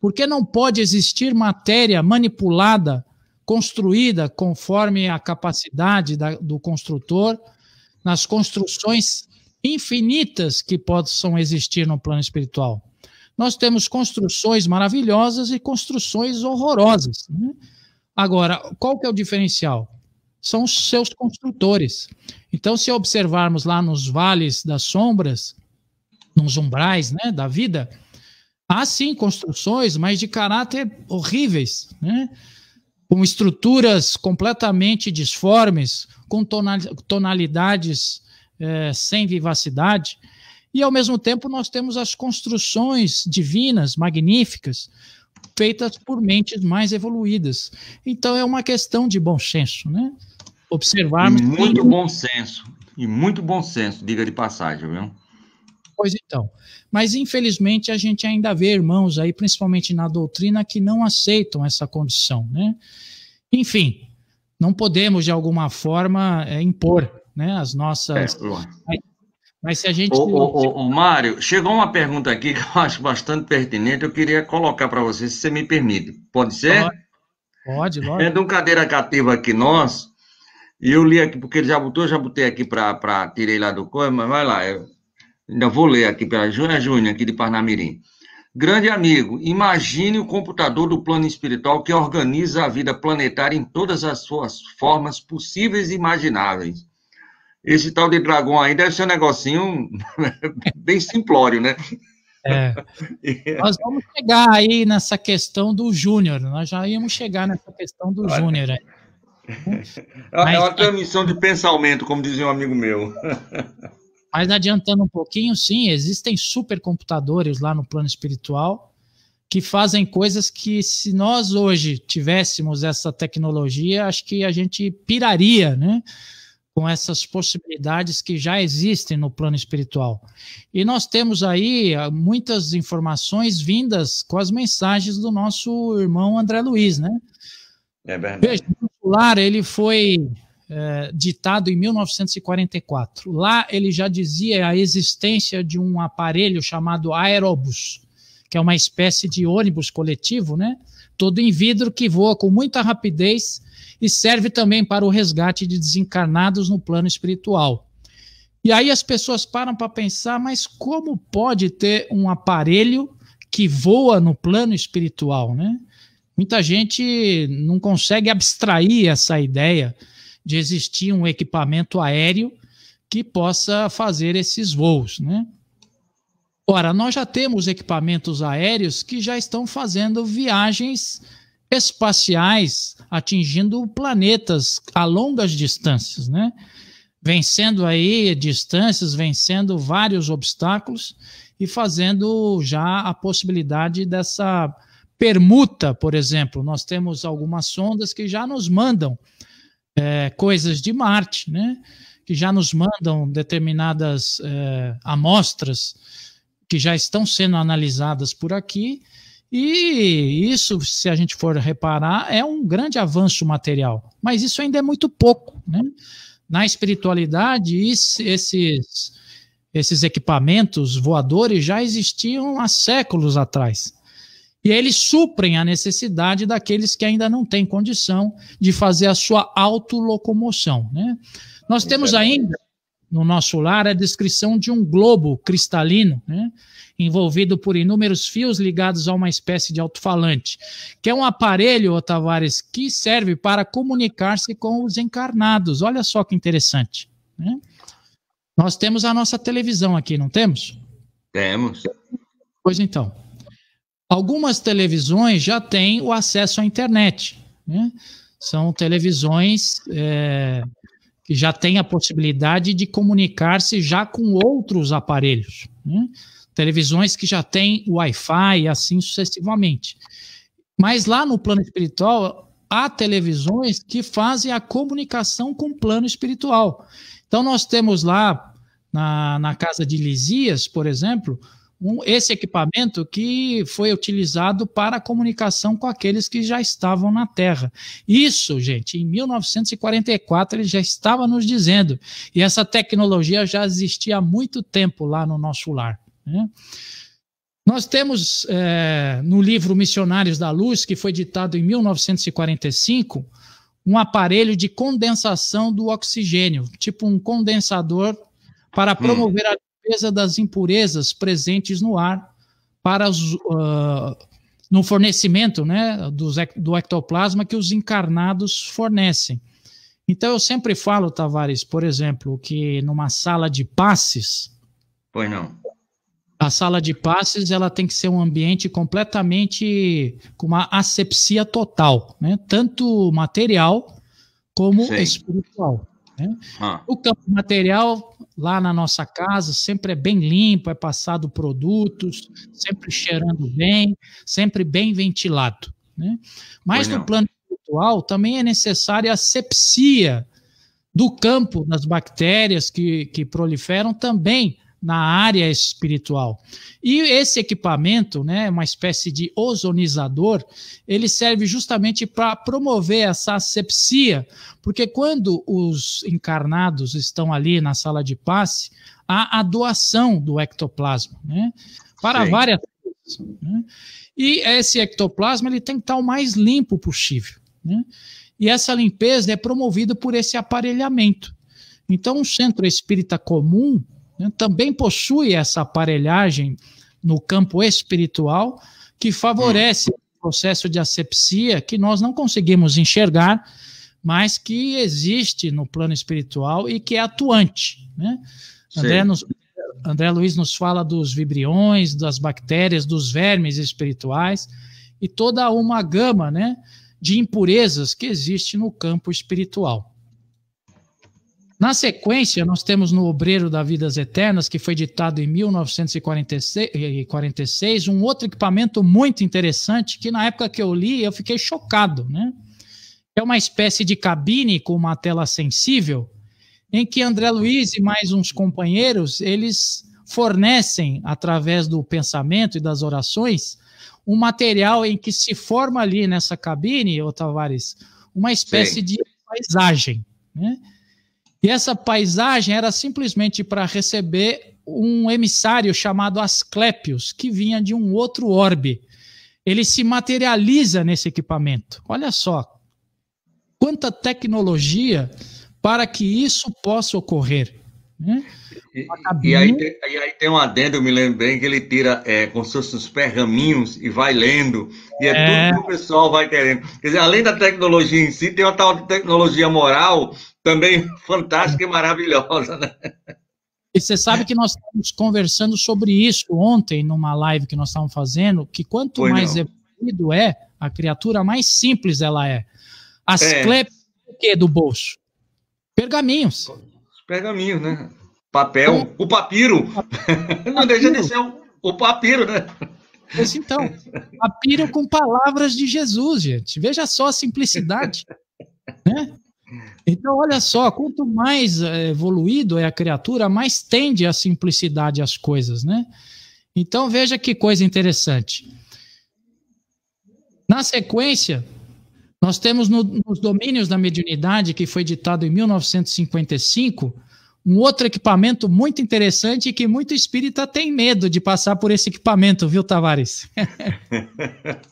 Por que não pode existir matéria manipulada, construída conforme a capacidade da, do construtor nas construções infinitas que possam existir no plano espiritual. Nós temos construções maravilhosas e construções horrorosas. Né? Agora, qual que é o diferencial? São os seus construtores. Então, se observarmos lá nos vales das sombras, nos umbrais né, da vida, há sim construções, mas de caráter horríveis, né? com estruturas completamente disformes, com tonalidades é, sem vivacidade, e ao mesmo tempo nós temos as construções divinas, magníficas, feitas por mentes mais evoluídas. Então é uma questão de bom senso, né? Observarmos. E muito bom senso, e muito bom senso, diga de passagem, viu? Pois então. Mas infelizmente a gente ainda vê irmãos aí, principalmente na doutrina, que não aceitam essa condição, né? Enfim, não podemos de alguma forma é, impor né? As nossas. É, mas, se a gente. O, Mário, chegou uma pergunta aqui que eu acho bastante pertinente, eu queria colocar para você, se você me permite. Pode ser? Pode, pode. É de um cadeira cativa aqui nós, e eu li aqui, porque ele já botou, já botei aqui para. Tirei lá do coisa, mas vai lá, eu ainda vou ler aqui pela Júnia Júnior, aqui de Parnamirim. Grande amigo, imagine o computador do plano espiritual que organiza a vida planetária em todas as suas formas possíveis e imagináveis. Esse tal de dragão aí deve ser um negocinho bem simplório, né? É. Nós vamos chegar aí nessa questão do Júnior, nós já íamos chegar nessa questão do Júnior. É, é uma transmissão de pensamento, como dizia um amigo meu. Mas adiantando um pouquinho, sim, existem supercomputadores lá no plano espiritual que fazem coisas que, se nós hoje tivéssemos essa tecnologia, acho que a gente piraria, né? com essas possibilidades que já existem no plano espiritual. E nós temos aí ah, muitas informações vindas com as mensagens do nosso irmão André Luiz, né? É verdade. Veja, o lar, ele foi é, ditado em 1944. Lá ele já dizia a existência de um aparelho chamado aerobus, que é uma espécie de ônibus coletivo, né? Todo em vidro que voa com muita rapidez e serve também para o resgate de desencarnados no plano espiritual. E aí as pessoas param para pensar, mas como pode ter um aparelho que voa no plano espiritual, né? Muita gente não consegue abstrair essa ideia de existir um equipamento aéreo que possa fazer esses voos, né? Ora, nós já temos equipamentos aéreos que já estão fazendo viagens espaciais atingindo planetas a longas distâncias, né? Vencendo aí distâncias, vencendo vários obstáculos e fazendo já a possibilidade dessa permuta, por exemplo. Nós temos algumas sondas que já nos mandam é, coisas de Marte, né? Que já nos mandam determinadas é, amostras que já estão sendo analisadas por aqui e isso, se a gente for reparar, é um grande avanço material, mas isso ainda é muito pouco. Né? Na espiritualidade, esses, esses equipamentos voadores já existiam há séculos atrás. E eles suprem a necessidade daqueles que ainda não têm condição de fazer a sua autolocomoção. Né? Nós temos é. ainda no nosso lar a descrição de um globo cristalino, né, envolvido por inúmeros fios ligados a uma espécie de alto-falante, que é um aparelho, Tavares, que serve para comunicar-se com os encarnados. Olha só que interessante. Né? Nós temos a nossa televisão aqui, não temos? Temos. Pois então. Algumas televisões já têm o acesso à internet. Né? São televisões é, já tem a possibilidade de comunicar-se já com outros aparelhos, né? televisões que já têm Wi-Fi e assim sucessivamente. Mas lá no plano espiritual, há televisões que fazem a comunicação com o plano espiritual. Então, nós temos lá na, na casa de Lisias, por exemplo, um, esse equipamento que foi utilizado para comunicação com aqueles que já estavam na Terra. Isso, gente, em 1944 ele já estava nos dizendo. E essa tecnologia já existia há muito tempo lá no nosso lar. Né? Nós temos é, no livro Missionários da Luz, que foi ditado em 1945, um aparelho de condensação do oxigênio, tipo um condensador para hum. promover hum. a limpeza das impurezas presentes no ar para os, uh, no fornecimento né, do, do ectoplasma que os encarnados fornecem. Então eu sempre falo, Tavares, por exemplo, que numa sala de passes. Pois não. A sala de passes ela tem que ser um ambiente completamente com uma asepsia total, né? tanto material como Sim. espiritual. Né? Ah. O campo material, lá na nossa casa, sempre é bem limpo, é passado produtos, sempre cheirando bem, sempre bem ventilado. Né? Mas no plano espiritual também é necessária a sepsia do campo das bactérias que, que proliferam também na área espiritual. E esse equipamento, né, uma espécie de ozonizador, ele serve justamente para promover essa asepsia, porque quando os encarnados estão ali na sala de passe, há a doação do ectoplasma, né? Para Sim. várias coisas. Né? E esse ectoplasma ele tem que estar o mais limpo possível. Né? E essa limpeza é promovida por esse aparelhamento. Então, um centro espírita comum também possui essa aparelhagem no campo espiritual que favorece hum. o processo de asepsia que nós não conseguimos enxergar, mas que existe no plano espiritual e que é atuante. Né? André, nos, André Luiz nos fala dos vibriões, das bactérias, dos vermes espirituais e toda uma gama né, de impurezas que existe no campo espiritual. Na sequência, nós temos no Obreiro da Vidas Eternas, que foi ditado em 1946, um outro equipamento muito interessante que na época que eu li eu fiquei chocado, né? É uma espécie de cabine com uma tela sensível, em que André Luiz e mais uns companheiros, eles fornecem através do pensamento e das orações um material em que se forma ali nessa cabine, ô Tavares, uma espécie Sim. de paisagem, né? E essa paisagem era simplesmente para receber um emissário chamado Asclepios, que vinha de um outro orbe. Ele se materializa nesse equipamento. Olha só quanta tecnologia para que isso possa ocorrer. Né? E, e, aí, e, aí, tem um adendo, eu me lembro bem, que ele tira é, com seus pergaminhos e vai lendo, e é, é, tudo que o pessoal vai querendo. Quer dizer, além da tecnologia em si, tem uma tal de tecnologia moral também fantástica e maravilhosa, né? E você sabe que nós estávamos conversando sobre isso ontem numa live que nós estávamos fazendo, que quanto Foi mais não. evoluído é, a criatura mais simples ela é. As é. clepes o que do bolso? Pergaminhos. pergaminhos, né? Papel, o, é. o papiro. papiro. Não deixa de ser o, o papiro, né? Pois então, papiro com palavras de Jesus, gente. Veja só a simplicidade, né? Então, olha só, quanto mais eh, evoluído é a criatura, mais tende à simplicidade as coisas, né? Então, veja que coisa interessante. Na sequência, nós temos no, nos domínios da mediunidade, que foi ditado em 1955, um outro equipamento muito interessante e que muito espírita tem medo de passar por esse equipamento, viu, Tavares?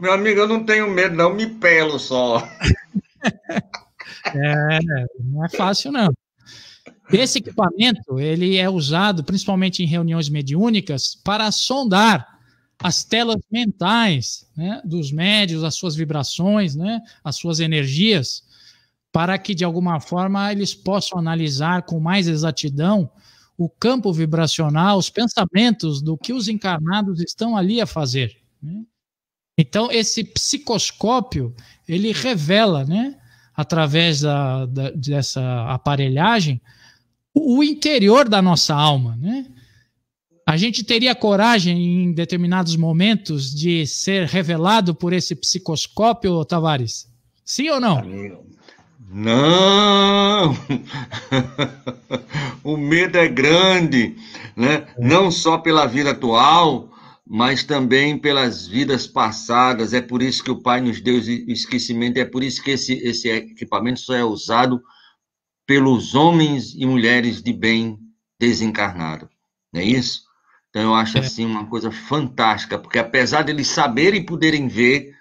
Meu amigo, eu não tenho medo, não, me pelo só. é, não é fácil, não. Esse equipamento ele é usado principalmente em reuniões mediúnicas para sondar as telas mentais né, dos médios, as suas vibrações, né, as suas energias, para que de alguma forma eles possam analisar com mais exatidão o campo vibracional, os pensamentos do que os encarnados estão ali a fazer. Né? Então, esse psicoscópio, ele revela, né, através da, da, dessa aparelhagem, o interior da nossa alma, né? A gente teria coragem em determinados momentos de ser revelado por esse psicoscópio, Tavares? Sim ou não? Não! o medo é grande, né? não só pela vida atual, mas também pelas vidas passadas. É por isso que o Pai nos deu esquecimento, é por isso que esse, esse equipamento só é usado pelos homens e mulheres de bem desencarnado. Não é isso? Então eu acho é. assim uma coisa fantástica, porque apesar deles eles saberem e poderem ver,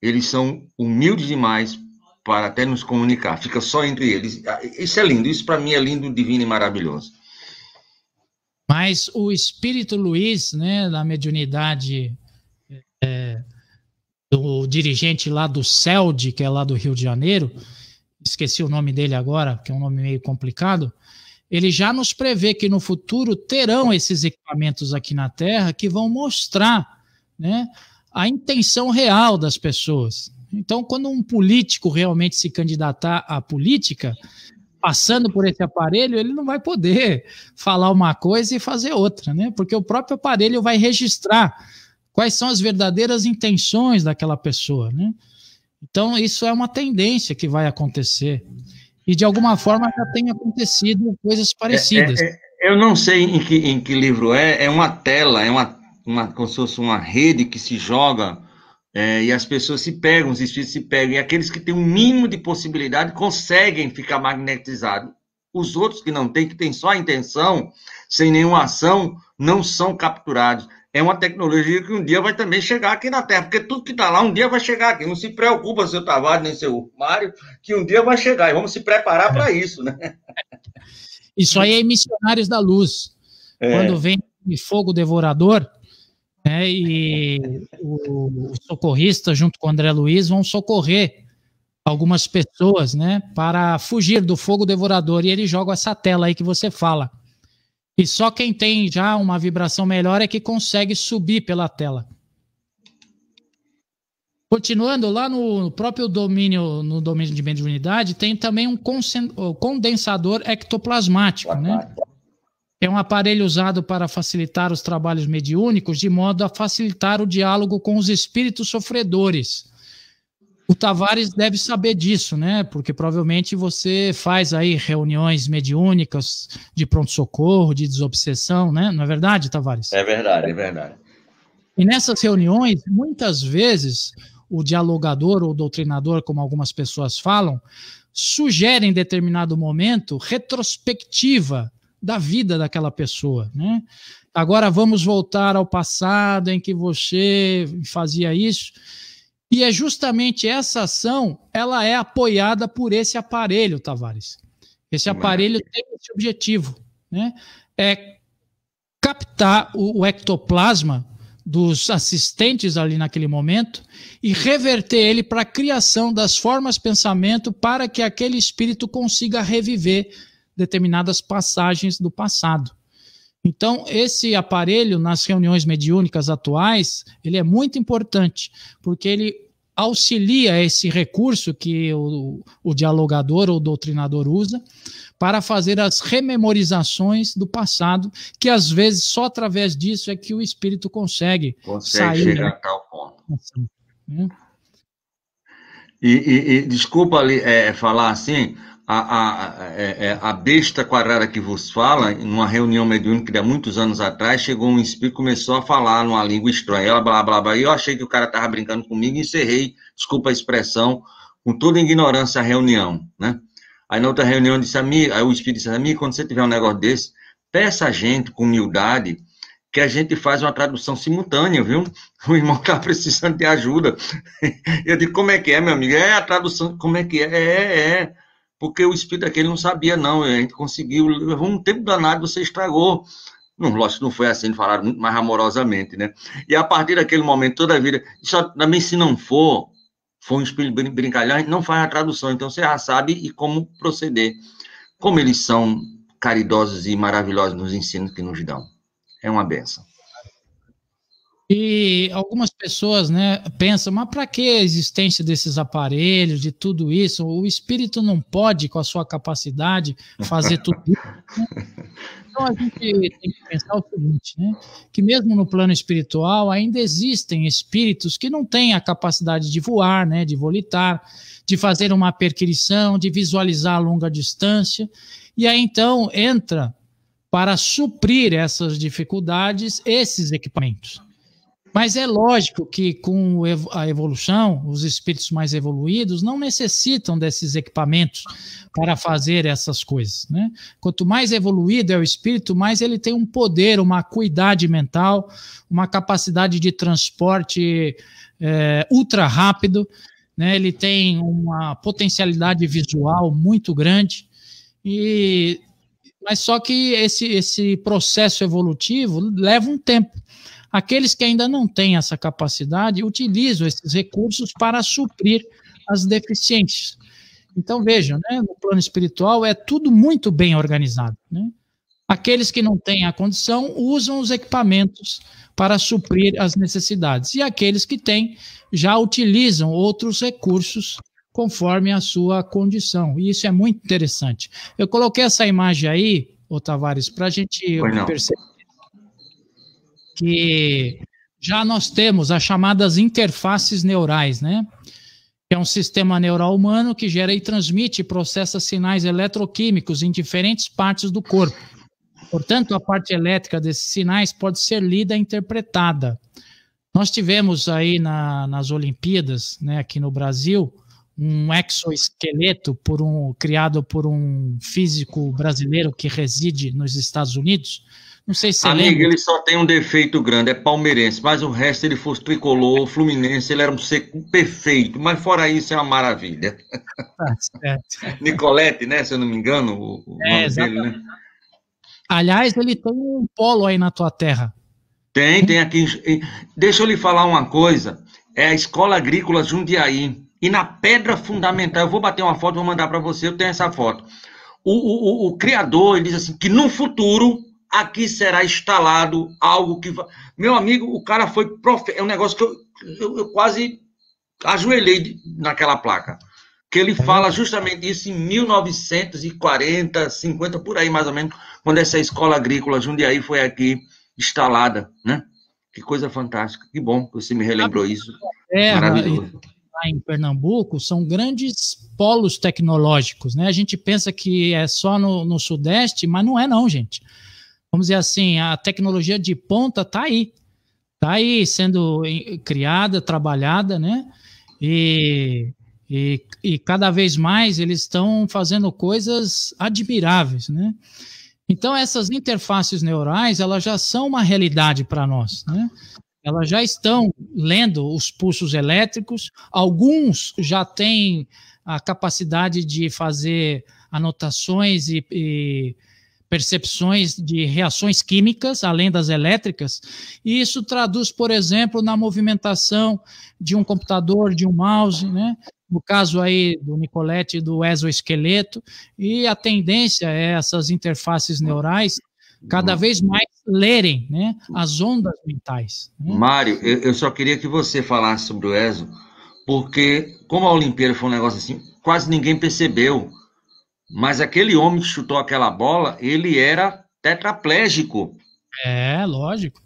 eles são humildes demais para até nos comunicar. Fica só entre eles. Ah, isso é lindo, isso para mim é lindo, divino e maravilhoso. Mas o espírito Luiz, né, da mediunidade é, do dirigente lá do CELD, que é lá do Rio de Janeiro, esqueci o nome dele agora, que é um nome meio complicado, ele já nos prevê que no futuro terão esses equipamentos aqui na Terra que vão mostrar né, a intenção real das pessoas. Então, quando um político realmente se candidatar à política, passando por esse aparelho, ele não vai poder falar uma coisa e fazer outra, né? Porque o próprio aparelho vai registrar quais são as verdadeiras intenções daquela pessoa, né? Então, isso é uma tendência que vai acontecer. E, de alguma forma, já tem acontecido coisas é, parecidas. É, é, eu não sei em que, em que livro é, é uma tela, é uma, uma, como se fosse uma rede que se joga é, e as pessoas se pegam, os espíritos se pegam, e aqueles que têm um mínimo de possibilidade conseguem ficar magnetizados. Os outros que não têm, que têm só a intenção, sem nenhuma ação, não são capturados. É uma tecnologia que um dia vai também chegar aqui na Terra, porque tudo que está lá um dia vai chegar aqui. Não se preocupa, seu Tavares, nem seu Mário, que um dia vai chegar, e vamos se preparar para isso, né? Isso aí é missionários da luz. É. Quando vem fogo devorador, né? E o, o socorrista, junto com o André Luiz, vão socorrer algumas pessoas, né, para fugir do fogo devorador. E ele joga essa tela aí que você fala. E só quem tem já uma vibração melhor é que consegue subir pela tela. Continuando, lá no próprio domínio, no domínio de mediunidade, tem também um condensador ectoplasmático, né? É um aparelho usado para facilitar os trabalhos mediúnicos, de modo a facilitar o diálogo com os espíritos sofredores. O Tavares deve saber disso, né? Porque provavelmente você faz aí reuniões mediúnicas de pronto-socorro, de desobsessão, né? Não é verdade, Tavares? É verdade, é verdade. E nessas reuniões, muitas vezes, o dialogador ou doutrinador, como algumas pessoas falam, sugere em determinado momento retrospectiva da vida daquela pessoa, né? Agora vamos voltar ao passado em que você fazia isso. E é justamente essa ação, ela é apoiada por esse aparelho, Tavares. Esse aparelho tem esse objetivo, né? É captar o, o ectoplasma dos assistentes ali naquele momento e reverter ele para a criação das formas pensamento para que aquele espírito consiga reviver determinadas passagens do passado. Então, esse aparelho nas reuniões mediúnicas atuais, ele é muito importante, porque ele auxilia esse recurso que o, o dialogador ou doutrinador usa para fazer as rememorizações do passado, que às vezes só através disso é que o espírito consegue, consegue sair. chegar né? a tal ponto. Assim, né? e, e, e, desculpa ali, é, falar assim, a, a, é, é, a, besta quadrada que vos fala, em uma reunião mediúnica há muitos anos atrás, chegou um espírito e começou a falar numa língua estranha, ela blá, blá, blá, e eu achei que o cara estava brincando comigo e encerrei, desculpa a expressão, com toda a ignorância a reunião, né? Aí na outra reunião disse a mim, aí o espírito disse a mim, quando você tiver um negócio desse, peça a gente com humildade que a gente faz uma tradução simultânea, viu? O irmão está precisando de ajuda. Eu digo, como é que é, meu amigo? É a tradução, como é que é? É, é. é porque o espírito daquele não sabia, não. A gente conseguiu, levou um tempo danado, você estragou. Não, lógico, não foi assim, falaram muito mais amorosamente, né? E a partir daquele momento, toda a vida, só, também se não for, for um espírito brincalhão, a gente não faz a tradução, então você já sabe e como proceder. Como eles são caridosos e maravilhosos nos ensinos que nos dão. É uma benção. E algumas pessoas né, pensam, mas para que a existência desses aparelhos, de tudo isso? O espírito não pode, com a sua capacidade, fazer tudo isso. Né? Então a gente tem que pensar o seguinte, né? que mesmo no plano espiritual ainda existem espíritos que não têm a capacidade de voar, né, de volitar, de fazer uma perquirição, de visualizar a longa distância. E aí então entra para suprir essas dificuldades esses equipamentos. Mas é lógico que com a evolução, os espíritos mais evoluídos não necessitam desses equipamentos para fazer essas coisas. Né? Quanto mais evoluído é o espírito, mais ele tem um poder, uma acuidade mental, uma capacidade de transporte é, ultra rápido, né? ele tem uma potencialidade visual muito grande. E, mas só que esse, esse processo evolutivo leva um tempo. Aqueles que ainda não têm essa capacidade utilizam esses recursos para suprir as deficiências. Então, vejam, né, no plano espiritual é tudo muito bem organizado. Né? Aqueles que não têm a condição usam os equipamentos para suprir as necessidades. E aqueles que têm já utilizam outros recursos conforme a sua condição. E isso é muito interessante. Eu coloquei essa imagem aí, ô Tavares, para a gente perceber que já nós temos as chamadas interfaces neurais, né? Que é um sistema neural humano que gera e transmite e processa sinais eletroquímicos em diferentes partes do corpo. Portanto, a parte elétrica desses sinais pode ser lida e interpretada. Nós tivemos aí na, nas Olimpíadas, né, aqui no Brasil, um exoesqueleto por um, criado por um físico brasileiro que reside nos Estados Unidos, não sei se Amigo, lembra. ele só tem um defeito grande, é palmeirense, mas o resto ele fosse tricolor, fluminense, ele era um seco perfeito, mas fora isso é uma maravilha. Tá certo. Nicolete, né, se eu não me engano, o, é, nome dele, né? Aliás, ele tem um polo aí na tua terra. Tem, tem aqui. Deixa eu lhe falar uma coisa. É a Escola Agrícola Jundiaí. E na pedra fundamental, eu vou bater uma foto, vou mandar para você, eu tenho essa foto. O, o, o, o criador, ele diz assim, que no futuro aqui será instalado algo que. Meu amigo, o cara foi. Profe... É um negócio que eu, eu, eu quase ajoelhei naquela placa. Que ele fala justamente isso em 1940, 50, por aí mais ou menos, quando essa escola agrícola Jundiaí foi aqui instalada, né? Que coisa fantástica, que bom que você me relembrou isso. É, Maravilhoso. Lá em Pernambuco são grandes polos tecnológicos, né? A gente pensa que é só no, no Sudeste, mas não é não, gente vamos dizer assim, a tecnologia de ponta está aí. Está aí sendo eh, criada, trabalhada, né? E, e, e cada vez mais eles estão fazendo coisas admiráveis, né? Então, essas interfaces neurais, elas já são uma realidade para nós, né? Elas já estão lendo os pulsos elétricos, alguns já têm a capacidade de fazer anotações e, e percepções de reações químicas, além das elétricas, e isso traduz, por exemplo, na movimentação de um computador, de um mouse, né? no caso aí do Nicolette do exoesqueleto, e a tendência é essas interfaces neurais cada uhum. vez mais lerem né, as ondas mentais. Né? Mário, eu, só queria que você falasse sobre o ESO, porque como a Olimpíada foi um negócio assim, quase ninguém percebeu. Mas aquele homem que chutou aquela bola, ele era tetraplégico. É, lógico.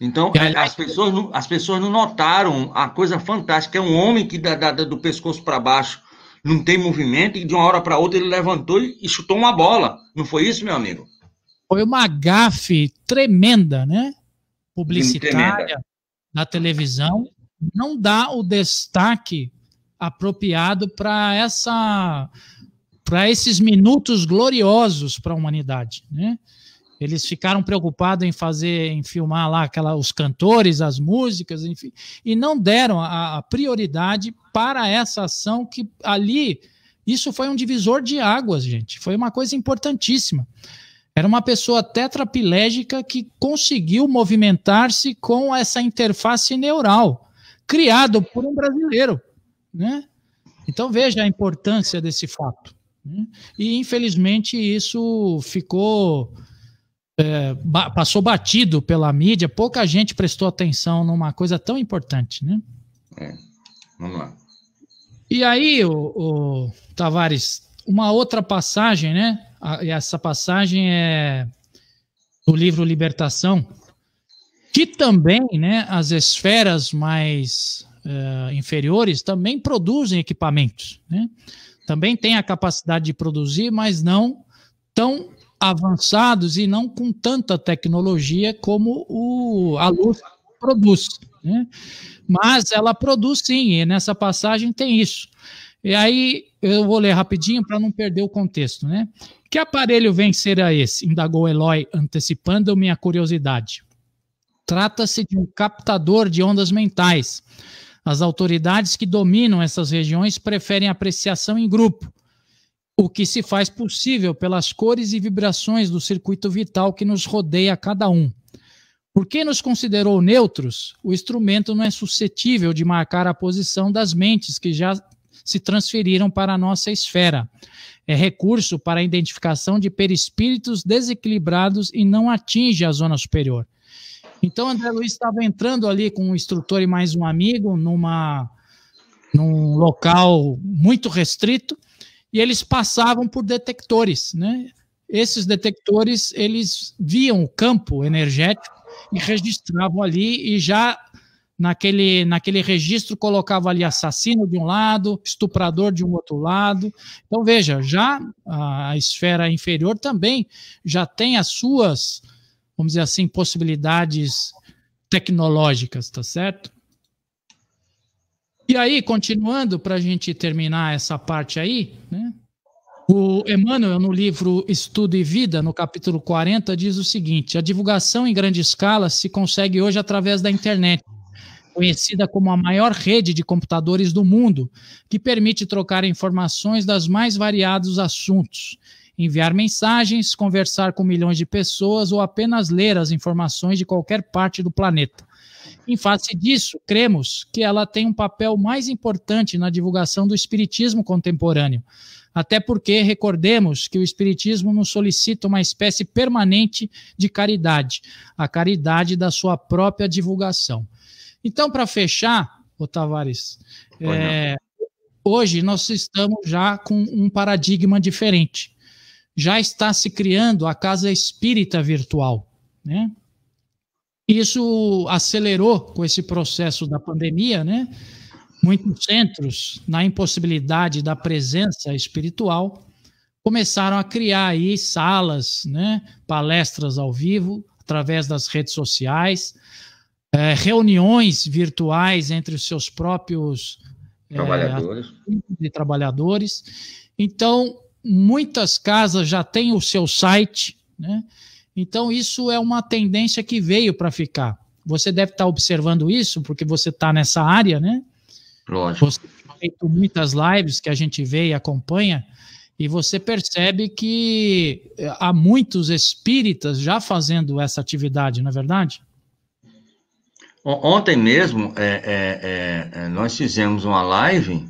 Então, as, pessoas não, as pessoas não notaram a coisa fantástica. É um homem que da, da do pescoço para baixo não tem movimento e de uma hora para outra ele levantou e, e chutou uma bola. Não foi isso, meu amigo? Foi uma gafe tremenda, né? Publicitária tremenda. na televisão. Não dá o destaque apropriado para essa para esses minutos gloriosos para a humanidade, né? Eles ficaram preocupados em fazer, em filmar lá aquela, os cantores, as músicas, enfim, e não deram a, a prioridade para essa ação que ali isso foi um divisor de águas, gente. Foi uma coisa importantíssima. Era uma pessoa tetrapilégica que conseguiu movimentar-se com essa interface neural, criado por um brasileiro, né? Então veja a importância desse fato. Né? E, infelizmente, isso ficou. É, passou batido pela mídia, pouca gente prestou atenção numa coisa tão importante, né? É. Vamos lá. E aí, o, o Tavares, uma outra passagem, né? E essa passagem é do livro Libertação, que também, né, as esferas mais é, inferiores também produzem equipamentos, né? também têm a capacidade de produzir, mas não tão avançados e não com tanta tecnologia como o, a luz produz. Né? Mas ela produz sim, e nessa passagem tem isso. E aí eu vou ler rapidinho para não perder o contexto, né? Que aparelho vencer a esse? indagou Eloy, antecipando minha curiosidade. Trata-se de um captador de ondas mentais as autoridades que dominam essas regiões preferem apreciação em grupo, o que se faz possível pelas cores e vibrações do circuito vital que nos rodeia a cada um. Por quem nos considerou neutros, o instrumento não é suscetível de marcar a posição das mentes que já se transferiram para a nossa esfera. É recurso para a identificação de perispíritos desequilibrados e não atinge a zona superior. Então, André Luiz estava entrando ali com um instrutor e mais um amigo numa num local muito restrito e eles passavam por detectores, né? Esses detectores eles viam o campo energético e registravam ali e já naquele naquele registro colocava ali assassino de um lado, estuprador de um outro lado. Então veja, já a esfera inferior também já tem as suas vamos dizer assim, possibilidades tecnológicas, tá certo? E aí, continuando, para a gente terminar essa parte aí, né? O Emmanuel, no livro Estudo e Vida, no capítulo 40, diz o seguinte: a divulgação em grande escala se consegue hoje através da internet, conhecida como a maior rede de computadores do mundo, que permite trocar informações das mais variados assuntos enviar mensagens, conversar com milhões de pessoas ou apenas ler as informações de qualquer parte do planeta. Em face disso, cremos que ela tem um papel mais importante na divulgação do espiritismo contemporâneo, até porque recordemos que o Espiritismo nos solicita uma espécie permanente de caridade, a caridade da sua própria divulgação. Então, para fechar, ô Tavares, é, hoje nós estamos já com um paradigma diferente já está se criando a casa espírita virtual, né? Isso acelerou com esse processo da pandemia, né? Muitos centros, na impossibilidade da presença espiritual, começaram a criar aí salas, né? Palestras ao vivo, através das redes sociais, é, reuniões virtuais entre os seus próprios trabalhadores. É, trabalhadores. Então, muitas casas já têm o seu site, né? Então, isso é uma tendência que veio para ficar. Você deve estar tá observando isso, porque você está nessa área, né? Lógico. Você tem feito muitas lives que a gente vê e acompanha, e você percebe que eh, há muitos espíritas já fazendo essa atividade, não é verdade? Ontem mesmo, é, é, é, é, nós fizemos uma live,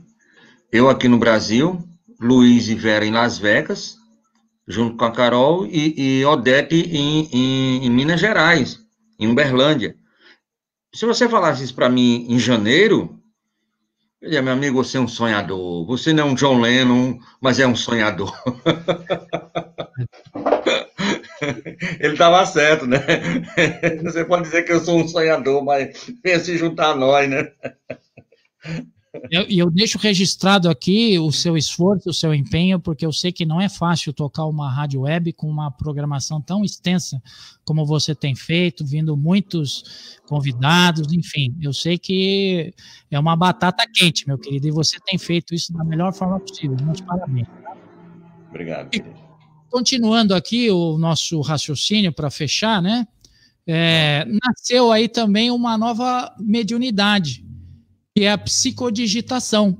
eu aqui no Brasil, Luiz e Vera em Las Vegas, junto com a Carol, e, e Odete em, em, em, Minas Gerais, em Uberlândia. Se você falasse isso para mim em janeiro, eu diria, meu amigo, você é um sonhador. Você não é um John Lennon, mas é um sonhador. Ele estava certo, né? Você pode dizer que eu sou um sonhador, mas venha se juntar a nós, né? E eu, eu, deixo registrado aqui o seu esforço, o seu empenho, porque eu sei que não é fácil tocar uma rádio web com uma programação tão extensa como você tem feito, vindo muitos convidados, enfim. Eu sei que é uma batata quente, meu querido, e você tem feito isso da melhor forma possível. Muito parabéns. Tá? Obrigado. E, continuando aqui o nosso raciocínio para fechar, né? É, nasceu aí também uma nova mediunidade, que é a psicodigitação.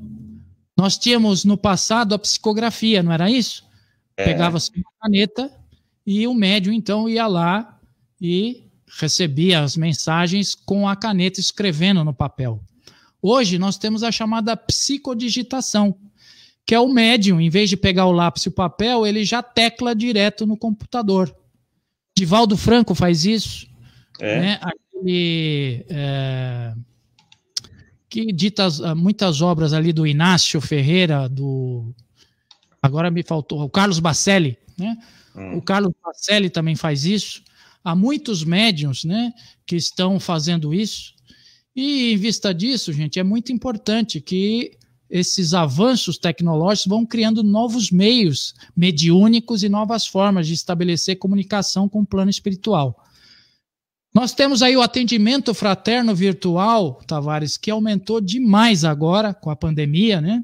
Nós tínhamos no passado a psicografia, não era isso? É. Pegava-se uma caneta e o médium então ia lá e recebia as mensagens com a caneta escrevendo no papel. Hoje nós temos a chamada psicodigitação, que é o médium, em vez de pegar o lápis e o papel, ele já tecla direto no computador. Divaldo Franco faz isso. É. Né? Aquele, é, que ah, muitas obras ali do Inácio Ferreira, do. Agora me faltou, o Carlos Bacelli, né? Hum. O Carlos Bacelli também faz isso. Há muitos médiums, né, que estão fazendo isso. E em vista disso, gente, é muito importante que esses avanços tecnológicos vão criando novos meios mediúnicos e novas formas de estabelecer comunicação com o plano espiritual. Nós temos aí o atendimento fraterno virtual, Tavares, que aumentou demais agora com a pandemia, né?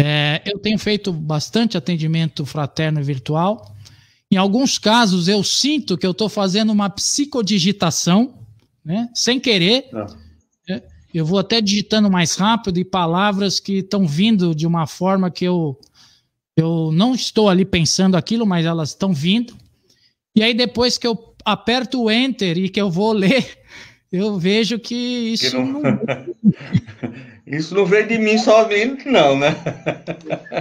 É, eu tenho feito bastante atendimento fraterno virtual. Em alguns casos, eu sinto que eu estou fazendo uma psicodigitação, né? sem querer. É. É, eu vou até digitando mais rápido e palavras que estão vindo de uma forma que eu, eu não estou ali pensando aquilo, mas elas estão vindo. E aí, depois que eu aperto o enter e que eu vou ler, eu vejo que isso que não... não... isso não vem de mim somente não, né?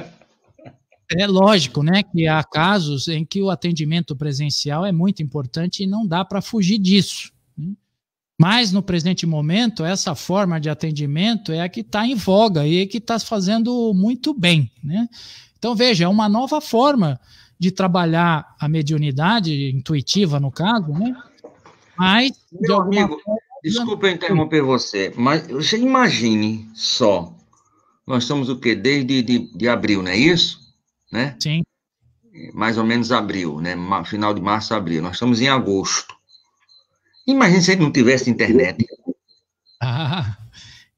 é lógico, né, que há casos em que o atendimento presencial é muito importante e não dá para fugir disso. Né? Mas no presente momento, essa forma de atendimento é a que está em voga e que está fazendo muito bem, né? Então veja, é uma nova forma de trabalhar a mediunidade intuitiva, no caso, né? Mas. Meu amigo, forma... desculpa interromper você, mas você imagine só. Nós estamos o quê? Desde de, de abril, não é isso? Né? Sim. Mais ou menos abril, né? Final de março, abril. Nós estamos em agosto. Imagine se ele não tivesse internet. Ah,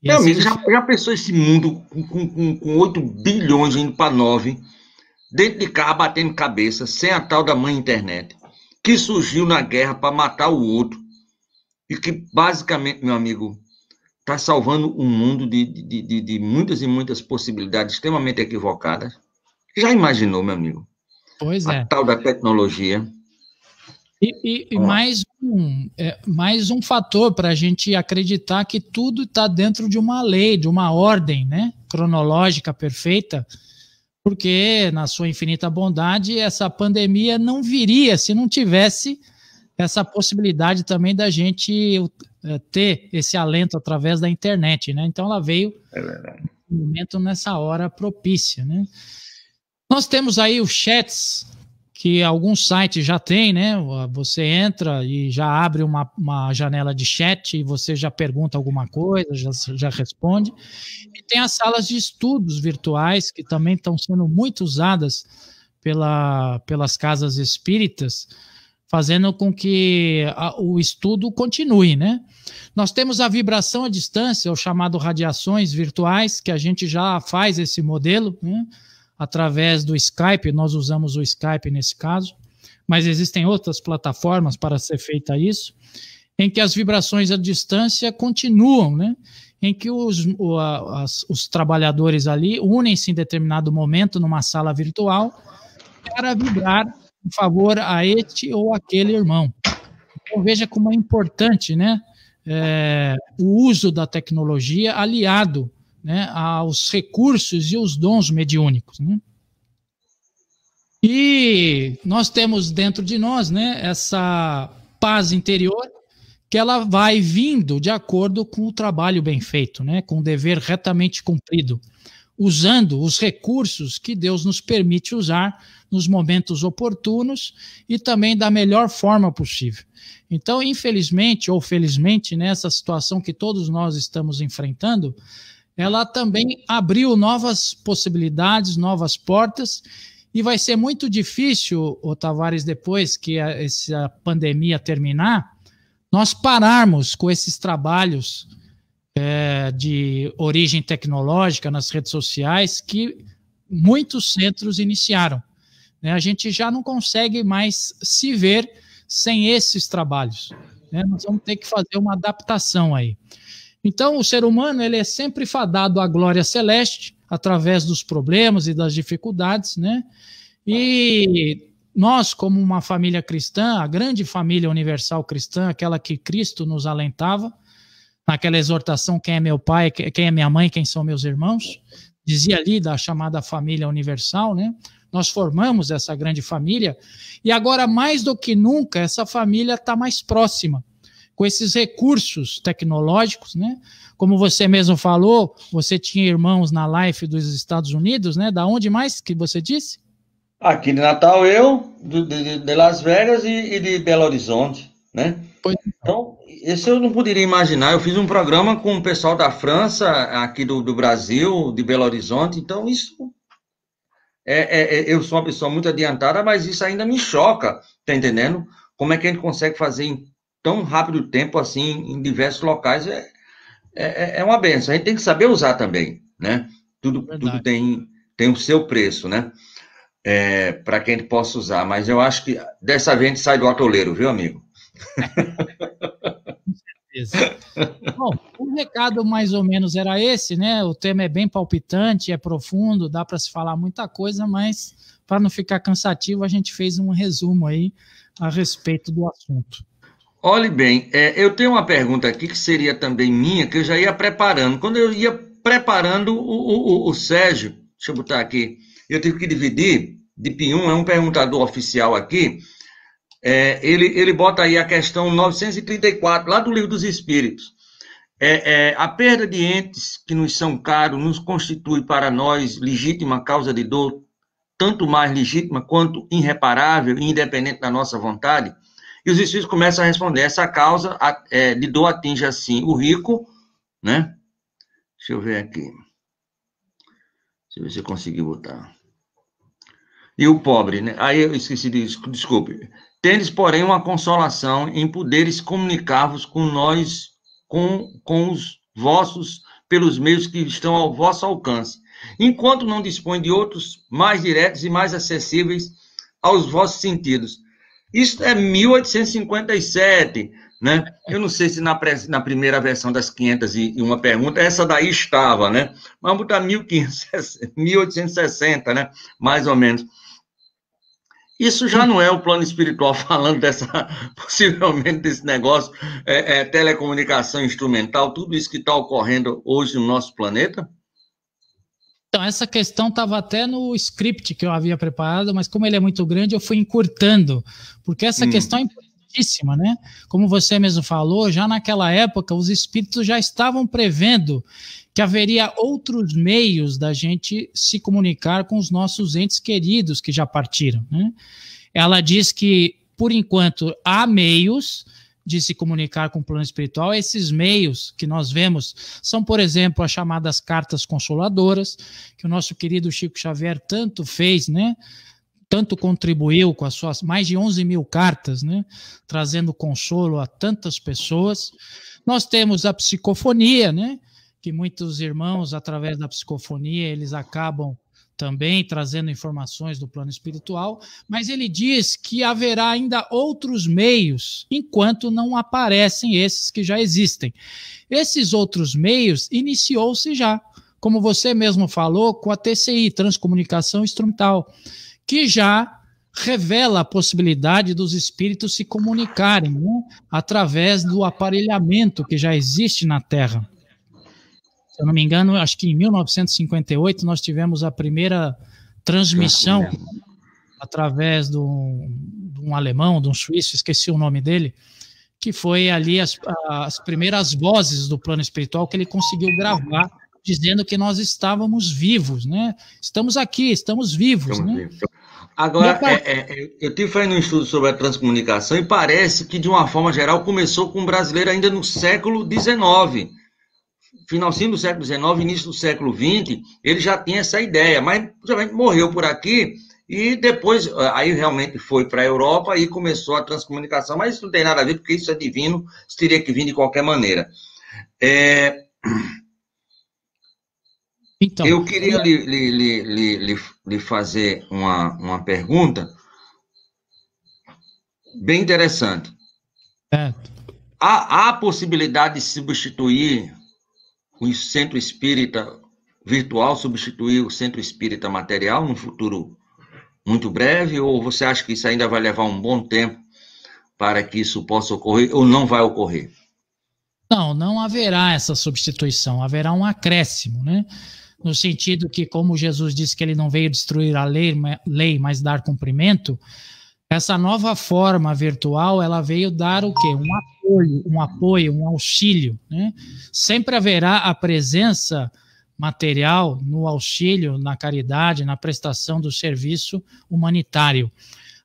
Meu amigo, é já, já pensou esse mundo com, com, com 8 bilhões indo para 9 dentro de carro, batendo cabeça, sem a tal da mãe internet, que surgiu na guerra para matar o outro, e que basicamente, meu amigo, está salvando um mundo de, de, de, de, muitas e muitas possibilidades extremamente equivocadas. Já imaginou, meu amigo? Pois é. A tal da tecnologia. E, e, e mais, um, é, mais um fator para a gente acreditar que tudo está dentro de uma lei, de uma ordem né? cronológica perfeita porque, na sua infinita bondade, essa pandemia não viria se não tivesse essa possibilidade também da gente é, ter esse alento através da internet, né? Então ela veio é momento nessa hora propícia, né? Nós temos aí o chats que alguns sites já têm, né? Você entra e já abre uma, uma janela de chat e você já pergunta alguma coisa, já, já responde. E tem as salas de estudos virtuais que também estão sendo muito usadas pela, pelas casas espíritas, fazendo com que a, o estudo continue, né? Nós temos a vibração à distância, o chamado radiações virtuais, que a gente já faz esse modelo, né? através do Skype, nós usamos o Skype nesse caso, mas existem outras plataformas para ser feita isso, em que as vibrações à distância continuam, né? em que os, o, as, os trabalhadores ali unem-se em determinado momento numa sala virtual para vibrar em favor a este ou aquele irmão. Então, veja como é importante né? É, o uso da tecnologia aliado né, aos recursos e os dons mediúnicos. Né? E nós temos dentro de nós né, essa paz interior que ela vai vindo de acordo com o trabalho bem feito, né, com o dever retamente cumprido, usando os recursos que Deus nos permite usar nos momentos oportunos e também da melhor forma possível. Então, infelizmente ou felizmente, nessa né, situação que todos nós estamos enfrentando, ela também abriu novas possibilidades, novas portas, e vai ser muito difícil, o Tavares, depois que a, essa pandemia terminar, nós pararmos com esses trabalhos é, de origem tecnológica nas redes sociais que muitos centros iniciaram. Né? A gente já não consegue mais se ver sem esses trabalhos. Né? Nós vamos ter que fazer uma adaptação aí. Então, o ser humano ele é sempre fadado à glória celeste através dos problemas e das dificuldades, né? E nós, como uma família cristã, a grande família universal cristã, aquela que Cristo nos alentava, naquela exortação: quem é meu pai, quem é minha mãe, quem são meus irmãos, dizia ali da chamada família universal, né? Nós formamos essa grande família e agora, mais do que nunca, essa família está mais próxima com esses recursos tecnológicos, né? Como você mesmo falou, você tinha irmãos na life dos Estados Unidos, né? Da onde mais que você disse? Aqui de Natal eu, de, de, de Las Vegas e, e, de Belo Horizonte, né? Pois. Então, esse eu não poderia imaginar. Eu fiz um programa com o pessoal da França, aqui do, do Brasil, de Belo Horizonte. Então, isso é, é, é eu sou uma pessoa muito adiantada, mas isso ainda me choca, tá entendendo? Como é que a gente consegue fazer em tão rápido tempo assim em diversos locais é, é, é, é uma benção. A gente tem que saber usar também, né? Tudo, tudo tem, tem o seu preço, né? É, para quem possa usar, mas eu acho que dessa vez a gente sai do atoleiro, viu, amigo? Com certeza. Bom, o recado mais ou menos era esse, né? O tema é bem palpitante, é profundo, dá para se falar muita coisa, mas para não ficar cansativo, a gente fez um resumo aí a respeito do assunto. Olhe bem, é, eu tenho uma pergunta aqui que seria também minha, que eu já ia preparando. Quando eu ia preparando o, o, o Sérgio, deixa eu botar aqui, eu tive que dividir, de P1 é um perguntador oficial aqui, é, ele, ele bota aí a questão 934, lá do Livro dos Espíritos. É, é, a perda de entes que nos são caros nos constitui para nós legítima causa de dor, tanto mais legítima quanto irreparável, independente da nossa vontade? E os espíritos começam a responder: essa causa é, de dor atinge assim o rico, né? Deixa eu ver aqui. Deixa eu ver se eu consegui botar. E o pobre, né? Aí eu esqueci disso, desculpe. Tendes, porém, uma consolação em poderes comunicar-vos com nós, com, com os vossos, pelos meios que estão ao vosso alcance, enquanto não dispõe de outros mais diretos e mais acessíveis aos vossos sentidos, isso é 1857, né? Eu não sei se na, na primeira versão das 501 pergunta, essa daí estava, né? Vamos botar 1860, né? Mais ou menos. Isso já não é o plano espiritual falando dessa, possivelmente desse negócio, é, é, telecomunicação instrumental, tudo isso que está ocorrendo hoje no nosso planeta? Então, essa questão estava até no script que eu havia preparado, mas como ele é muito grande, eu fui encurtando, porque essa hum. questão é importantíssima, né? Como você mesmo falou, já naquela época, os espíritos já estavam prevendo que haveria outros meios da gente se comunicar com os nossos entes queridos que já partiram, né? Ela diz que, por enquanto, há meios, de se comunicar com o plano espiritual, esses meios que nós vemos são, por exemplo, as chamadas cartas consoladoras, que o nosso querido Chico Xavier tanto fez, né? Tanto contribuiu com as suas mais de 11 mil cartas, né? Trazendo consolo a tantas pessoas. Nós temos a psicofonia, né? Que muitos irmãos, através da psicofonia, eles acabam também trazendo informações do plano espiritual, mas ele diz que haverá ainda outros meios enquanto não aparecem esses que já existem. Esses outros meios iniciou-se já, como você mesmo falou, com a TCI, Transcomunicação Instrumental, que já revela a possibilidade dos espíritos se comunicarem né, através do aparelhamento que já existe na Terra. Se eu não me engano, acho que em 1958 nós tivemos a primeira transmissão através de um, de um alemão, de um suíço, esqueci o nome dele, que foi ali as, as primeiras vozes do plano espiritual que ele conseguiu gravar dizendo que nós estávamos vivos, né? Estamos aqui, estamos vivos, estamos né? Vivos. Agora, é, é, eu tive fazendo um estudo sobre a transcomunicação e parece que, de uma forma geral, começou com o um brasileiro ainda no século XIX finalzinho do século XIX, início do século XX, ele já tinha essa ideia, mas geralmente morreu por aqui e depois, eh, aí realmente foi para a Europa e começou a transcomunicação, mas isso não tem nada a ver, porque isso é divino, isso teria que vir de qualquer maneira. É... Então, eu queria é. lhe, lhe, lhe, lhe, fazer uma, uma pergunta bem interessante. Certo. Há, há possibilidade de substituir o centro espírita virtual substituir o centro espírita material no futuro muito breve? Ou você acha que isso ainda vai levar um bom tempo para que isso possa ocorrer ou não vai ocorrer? Não, não haverá essa substituição, haverá um acréscimo, né? No sentido que, como Jesus disse que ele não veio destruir a lei, lei mas dar cumprimento, essa nova forma virtual, ela veio dar o quê? Um apoio, um apoio, um auxílio, né? Sempre haverá a presença material no auxílio, na caridade, na prestação do serviço humanitário.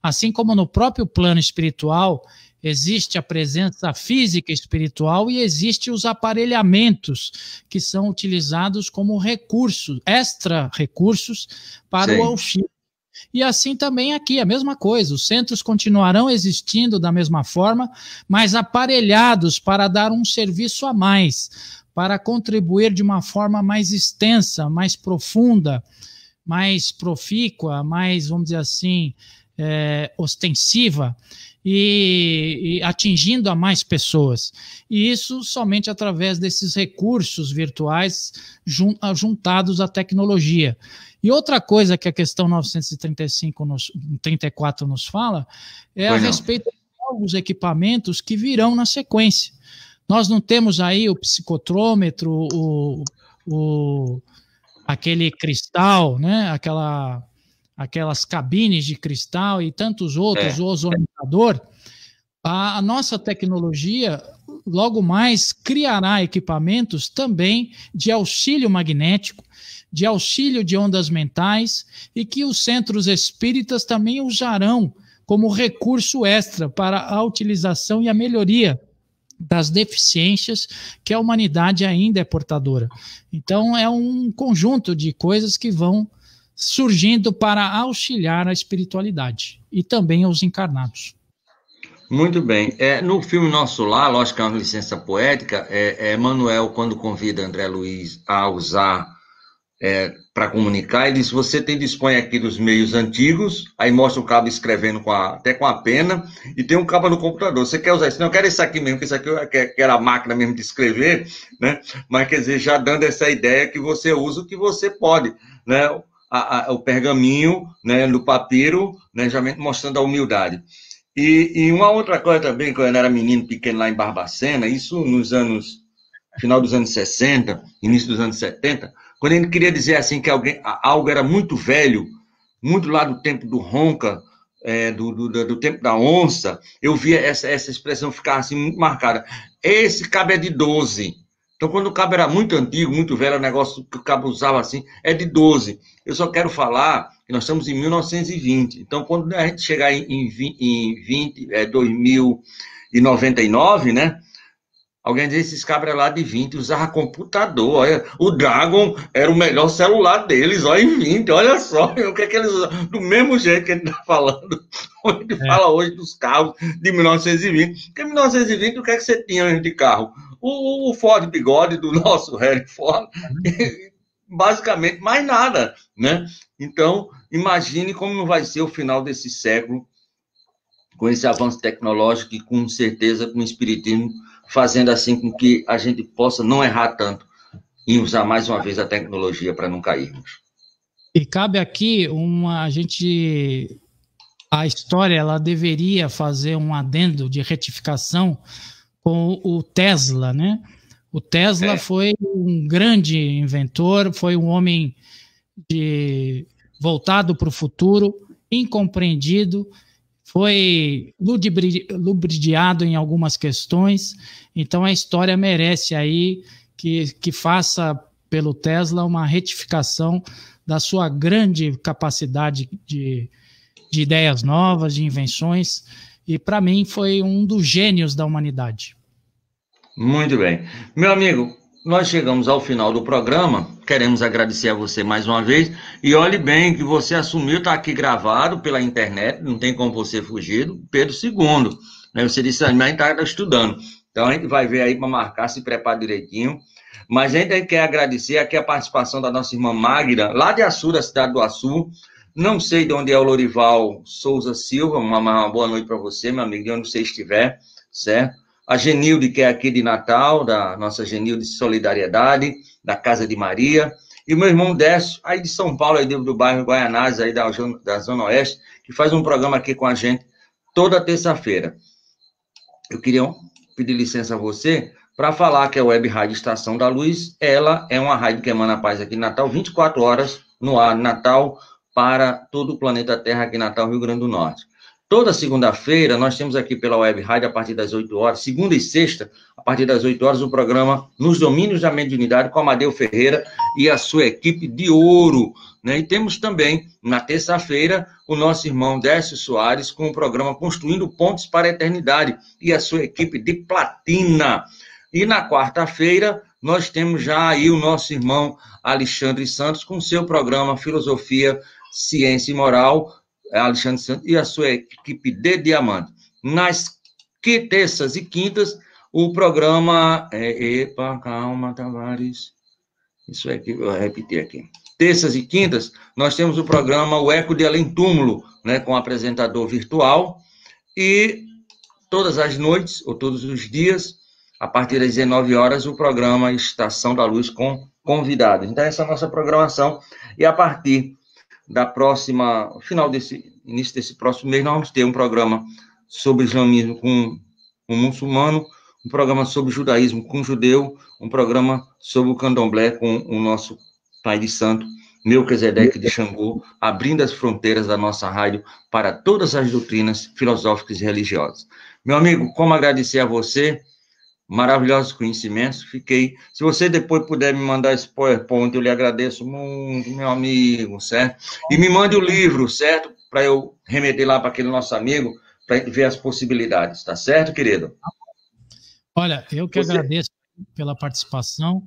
Assim como no próprio plano espiritual, existe a presença física espiritual e existe os aparelhamentos que são utilizados como recursos, extra recursos para Sim. o auxílio. E assim também aqui, a mesma coisa. Os centros continuarão existindo da mesma forma, mas aparelhados para dar um serviço a mais, para contribuir de uma forma mais extensa, mais profunda, mais profícua, mais, vamos dizer assim, é, ostensiva e, e, atingindo a mais pessoas. E isso somente através desses recursos virtuais jun, juntados à tecnologia. E outra coisa que a questão 935 nos, 34 nos fala é a não. respeito de novos equipamentos que virão na sequência. Nós não temos aí o psicotrômetro, o, o aquele cristal, né? Aquela, aquelas cabines de cristal e tantos outros, é. o ozonizador. A, a nossa tecnologia logo mais criará equipamentos também de auxílio magnético de auxílio de ondas mentais e que os centros espíritas também usarão como recurso extra para a utilização e a melhoria das deficiências que a humanidade ainda é portadora. Então, é um conjunto de coisas que vão surgindo para auxiliar a espiritualidade e também os encarnados. Muito bem. É, no filme Nosso lá, lógico que é uma licença poética, é, é Manuel, quando convida André Luiz a usar é, para comunicar, ele diz, você tem, dispõe aqui dos meios antigos, aí mostra o cabo escrevendo com a, até com a pena, e tem um cabo no computador, você quer usar isso? Não, eu quero esse aqui mesmo, que isso aqui era a máquina mesmo de escrever, né? mas quer dizer, já dando essa ideia que você usa o que você pode, né? A, a, o pergaminho, né, no papiro, né, já mostrando a humildade. E, e, uma outra coisa também, quando eu era menino pequeno lá em Barbacena, isso nos anos, final dos anos 60, início dos anos 70, quando ele queria dizer assim que alguém, algo era muito velho, muito lá do tempo do Ronca, é, do, do, do, tempo da onça, eu via essa, essa expressão ficar assim muito marcada. Esse cabo é de 12. Então, quando o cabo era muito antigo, muito velho, o negócio que o cabo usava assim, é de 12. Eu só quero falar que nós estamos em 1920. Então, quando a gente chegar em, em, em 20, é, 2099, né? Alguém disse, esses cabras lá de 20 usava computador. Olha, o Dragon era o melhor celular deles, olha em 20, olha só o que, é que eles usavam. Do mesmo jeito que ele está falando, ele é. fala hoje dos carros de 1920. Porque em 1920, o que é que você tinha de carro? O, o Ford Bigode do nosso Harry Ford, uhum. basicamente mais nada, né? Então, imagine como vai ser o final desse século com esse avanço tecnológico e com certeza com o espiritismo fazendo assim com que a gente possa não errar tanto e usar mais uma vez a tecnologia para não cairmos. E cabe aqui uma a gente a história ela deveria fazer um adendo de retificação com o Tesla, né? O Tesla é. foi um grande inventor, foi um homem de, voltado para o futuro, incompreendido foi lubridiado em algumas questões, então a história merece aí que, que faça pelo Tesla uma retificação da sua grande capacidade de, de ideias novas, de invenções, e para mim foi um dos gênios da humanidade. Muito bem. Meu amigo, nós chegamos ao final do programa. Queremos agradecer a você mais uma vez. E olhe bem que você assumiu, está aqui gravado pela internet, não tem como você fugir, Pedro II. Né? Você disse, mas a gente está estudando. Então a gente vai ver aí para marcar, se prepara direitinho. Mas a gente quer agradecer aqui a participação da nossa irmã Magda, lá de Assu, da cidade do Açu. Não sei de onde é o Lorival Souza Silva, uma, uma boa noite para você, meu amigo, de onde você estiver, certo? a Genilde, que é aqui de Natal, da nossa Genilde Solidariedade, da Casa de Maria, e meu irmão Décio, aí de São Paulo, aí do, do bairro Guaianazes, aí da, da Zona Oeste, que faz um programa aqui com a gente toda terça-feira. Eu queria pedir licença a você para falar que a Web Rádio Estação da Luz, ela é uma rádio que emana paz aqui em Natal, 24 horas no ar, Natal, para todo o planeta Terra aqui em Natal, Rio Grande do Norte. Toda segunda-feira nós temos aqui pela Web Rádio a partir das 8 horas, segunda e sexta, a partir das 8 horas, o programa Nos Domínios da Mediunidade com Amadeu Ferreira e a sua equipe de ouro. Né? E temos também, na terça-feira, o nosso irmão Décio Soares com o programa Construindo Pontes para a Eternidade e a sua equipe de platina. E na quarta-feira, nós temos já aí o nosso irmão Alexandre Santos com seu programa Filosofia, Ciência e Moral é Alexandre Santos e a sua equipe de Diamante. Nas que terças e quintas, o programa. É, epa, calma, Tavares. Isso é que vou repetir aqui. Terças e quintas, nós temos o programa O Eco de Além Túmulo, né, com apresentador virtual. E todas as noites, ou todos os dias, a partir das 19 horas, o programa Estação da Luz com convidados. Então, essa é a nossa programação. E a partir da próxima, final desse, início desse próximo mês, nós vamos ter um programa sobre islamismo com um muçulmano, um programa sobre judaísmo com um judeu, um programa sobre o candomblé com o nosso pai de santo, Melquisedeque de Xangô, abrindo as fronteiras da nossa rádio para todas as doutrinas filosóficas e religiosas. Meu amigo, como agradecer a você maravilhosos conhecimentos. Fiquei. Se você depois puder me mandar esse PowerPoint, eu lhe agradeço muito, meu amigo, certo? E me mande o livro, certo? Para eu remeter lá para aquele nosso amigo, para ver as possibilidades, tá certo, querido? Olha, eu que você... agradeço pela participação.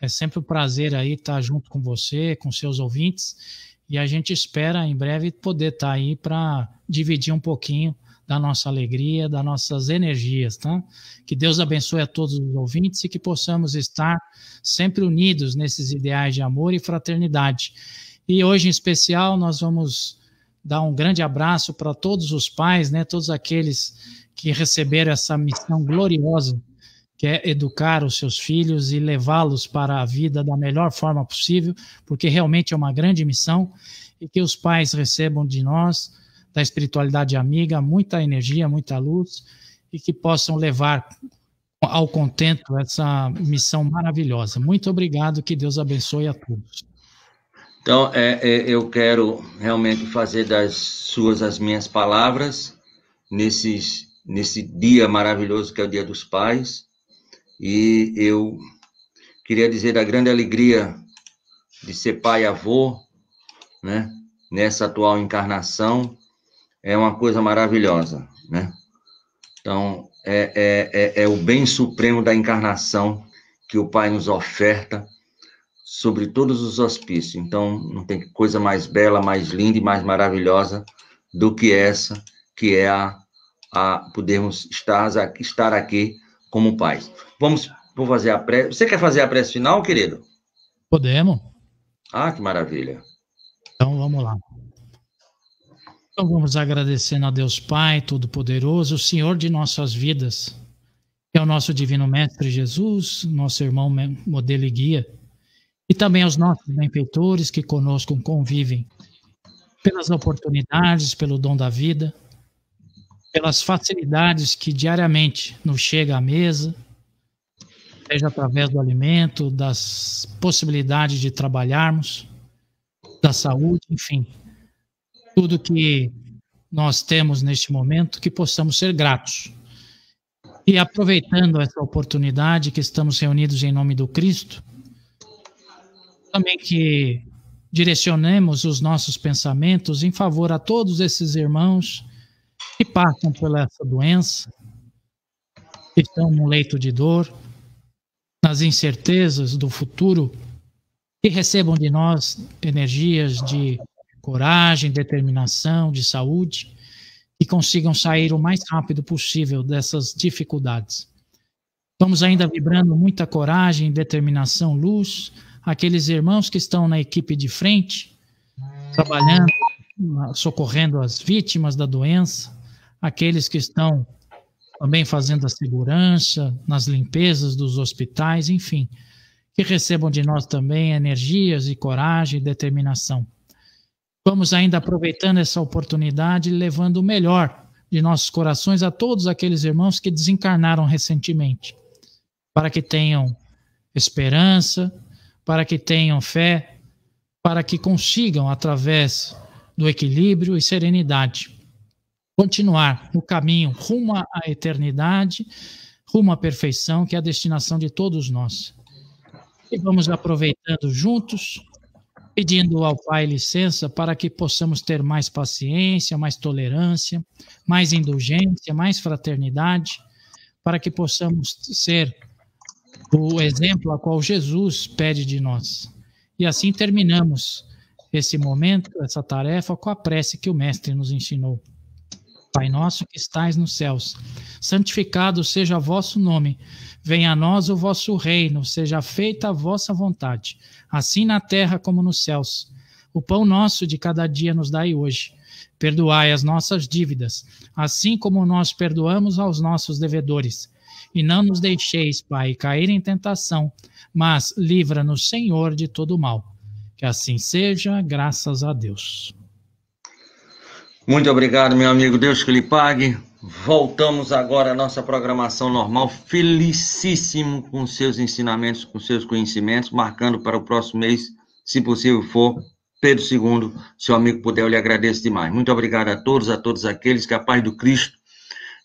É sempre um prazer aí estar junto com você, com seus ouvintes. E a gente espera em breve poder estar aí para dividir um pouquinho da nossa alegria, das nossas energias. Tá? Que Deus abençoe a todos os ouvintes e que possamos estar sempre unidos nesses ideais de amor e fraternidade. E hoje, em especial, nós vamos dar um grande abraço para todos os pais, né, todos aqueles que receberam essa missão gloriosa, que é educar os seus filhos e levá-los para a vida da melhor forma possível, porque realmente é uma grande missão, e que os pais recebam de nós da espiritualidade amiga, muita energia, muita luz e que possam levar ao contento essa missão maravilhosa. Muito obrigado, que Deus abençoe a todos. Então, é, é, eu quero realmente fazer das suas as minhas palavras nesses, nesse dia maravilhoso que é o Dia dos Pais. E eu queria dizer da grande alegria de ser pai e avô, né? Nessa atual encarnação, é uma coisa maravilhosa, né? Então, é, é, é, é o bem supremo da encarnação que o Pai nos oferta sobre todos os hospícios. Então, não tem coisa mais bela, mais linda e mais maravilhosa do que essa, que é a, a podermos estar, estar aqui como pais. Vamos vou fazer a prece. Você quer fazer a prece final, querido? Podemos. Ah, que maravilha. Então, vamos lá. Então vamos agradecendo a Deus Pai Todo-Poderoso, o Senhor de nossas vidas, que é o nosso Divino Mestre Jesus, nosso irmão modelo e guia, e também aos nossos benfeitores que conosco convivem, pelas oportunidades, pelo dom da vida, pelas facilidades que diariamente nos chega à mesa, seja através do alimento, das possibilidades de trabalharmos, da saúde, enfim tudo que nós temos neste momento, que possamos ser gratos. E aproveitando essa oportunidade que estamos reunidos em nome do Cristo, também que direcionemos os nossos pensamentos em favor a todos esses irmãos que passam por essa doença, que estão no leito de dor, nas incertezas do futuro, que recebam de nós energias de coragem, determinação, de saúde, e consigam sair o mais rápido possível dessas dificuldades. Estamos ainda vibrando muita coragem, determinação, luz, aqueles irmãos que estão na equipe de frente, trabalhando, socorrendo as vítimas da doença, aqueles que estão também fazendo a segurança, nas limpezas dos hospitais, enfim, que recebam de nós também energias e coragem e determinação. Vamos ainda aproveitando essa oportunidade, levando o melhor de nossos corações a todos aqueles irmãos que desencarnaram recentemente, para que tenham esperança, para que tenham fé, para que consigam, através do equilíbrio e serenidade, continuar no caminho rumo à eternidade, rumo à perfeição, que é a destinação de todos nós. E vamos aproveitando juntos pedindo ao Pai licença para que possamos ter mais paciência, mais tolerância, mais indulgência, mais fraternidade, para que possamos ser o exemplo a qual Jesus pede de nós. E assim terminamos esse momento, essa tarefa, com a prece que o Mestre nos ensinou. Pai nosso que estais nos céus, santificado seja vosso nome. Venha a nós o vosso reino, seja feita a vossa vontade, assim na terra como nos céus. O pão nosso de cada dia nos dai hoje. Perdoai as nossas dívidas, assim como nós perdoamos aos nossos devedores. E não nos deixeis, Pai, cair em tentação, mas livra-nos, Senhor, de todo mal. Que assim seja, graças a Deus. Muito obrigado, meu amigo. Deus que lhe pague. Voltamos agora à nossa programação normal. Felicíssimo com seus ensinamentos, com seus conhecimentos, marcando para o próximo mês, se possível for, Pedro II, seu amigo puder, eu lhe agradeço demais. Muito obrigado a todos, a todos aqueles que a paz do Cristo,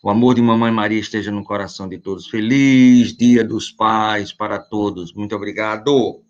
o amor de Mamãe Maria esteja no coração de todos. Feliz Dia dos Pais para todos. Muito obrigado.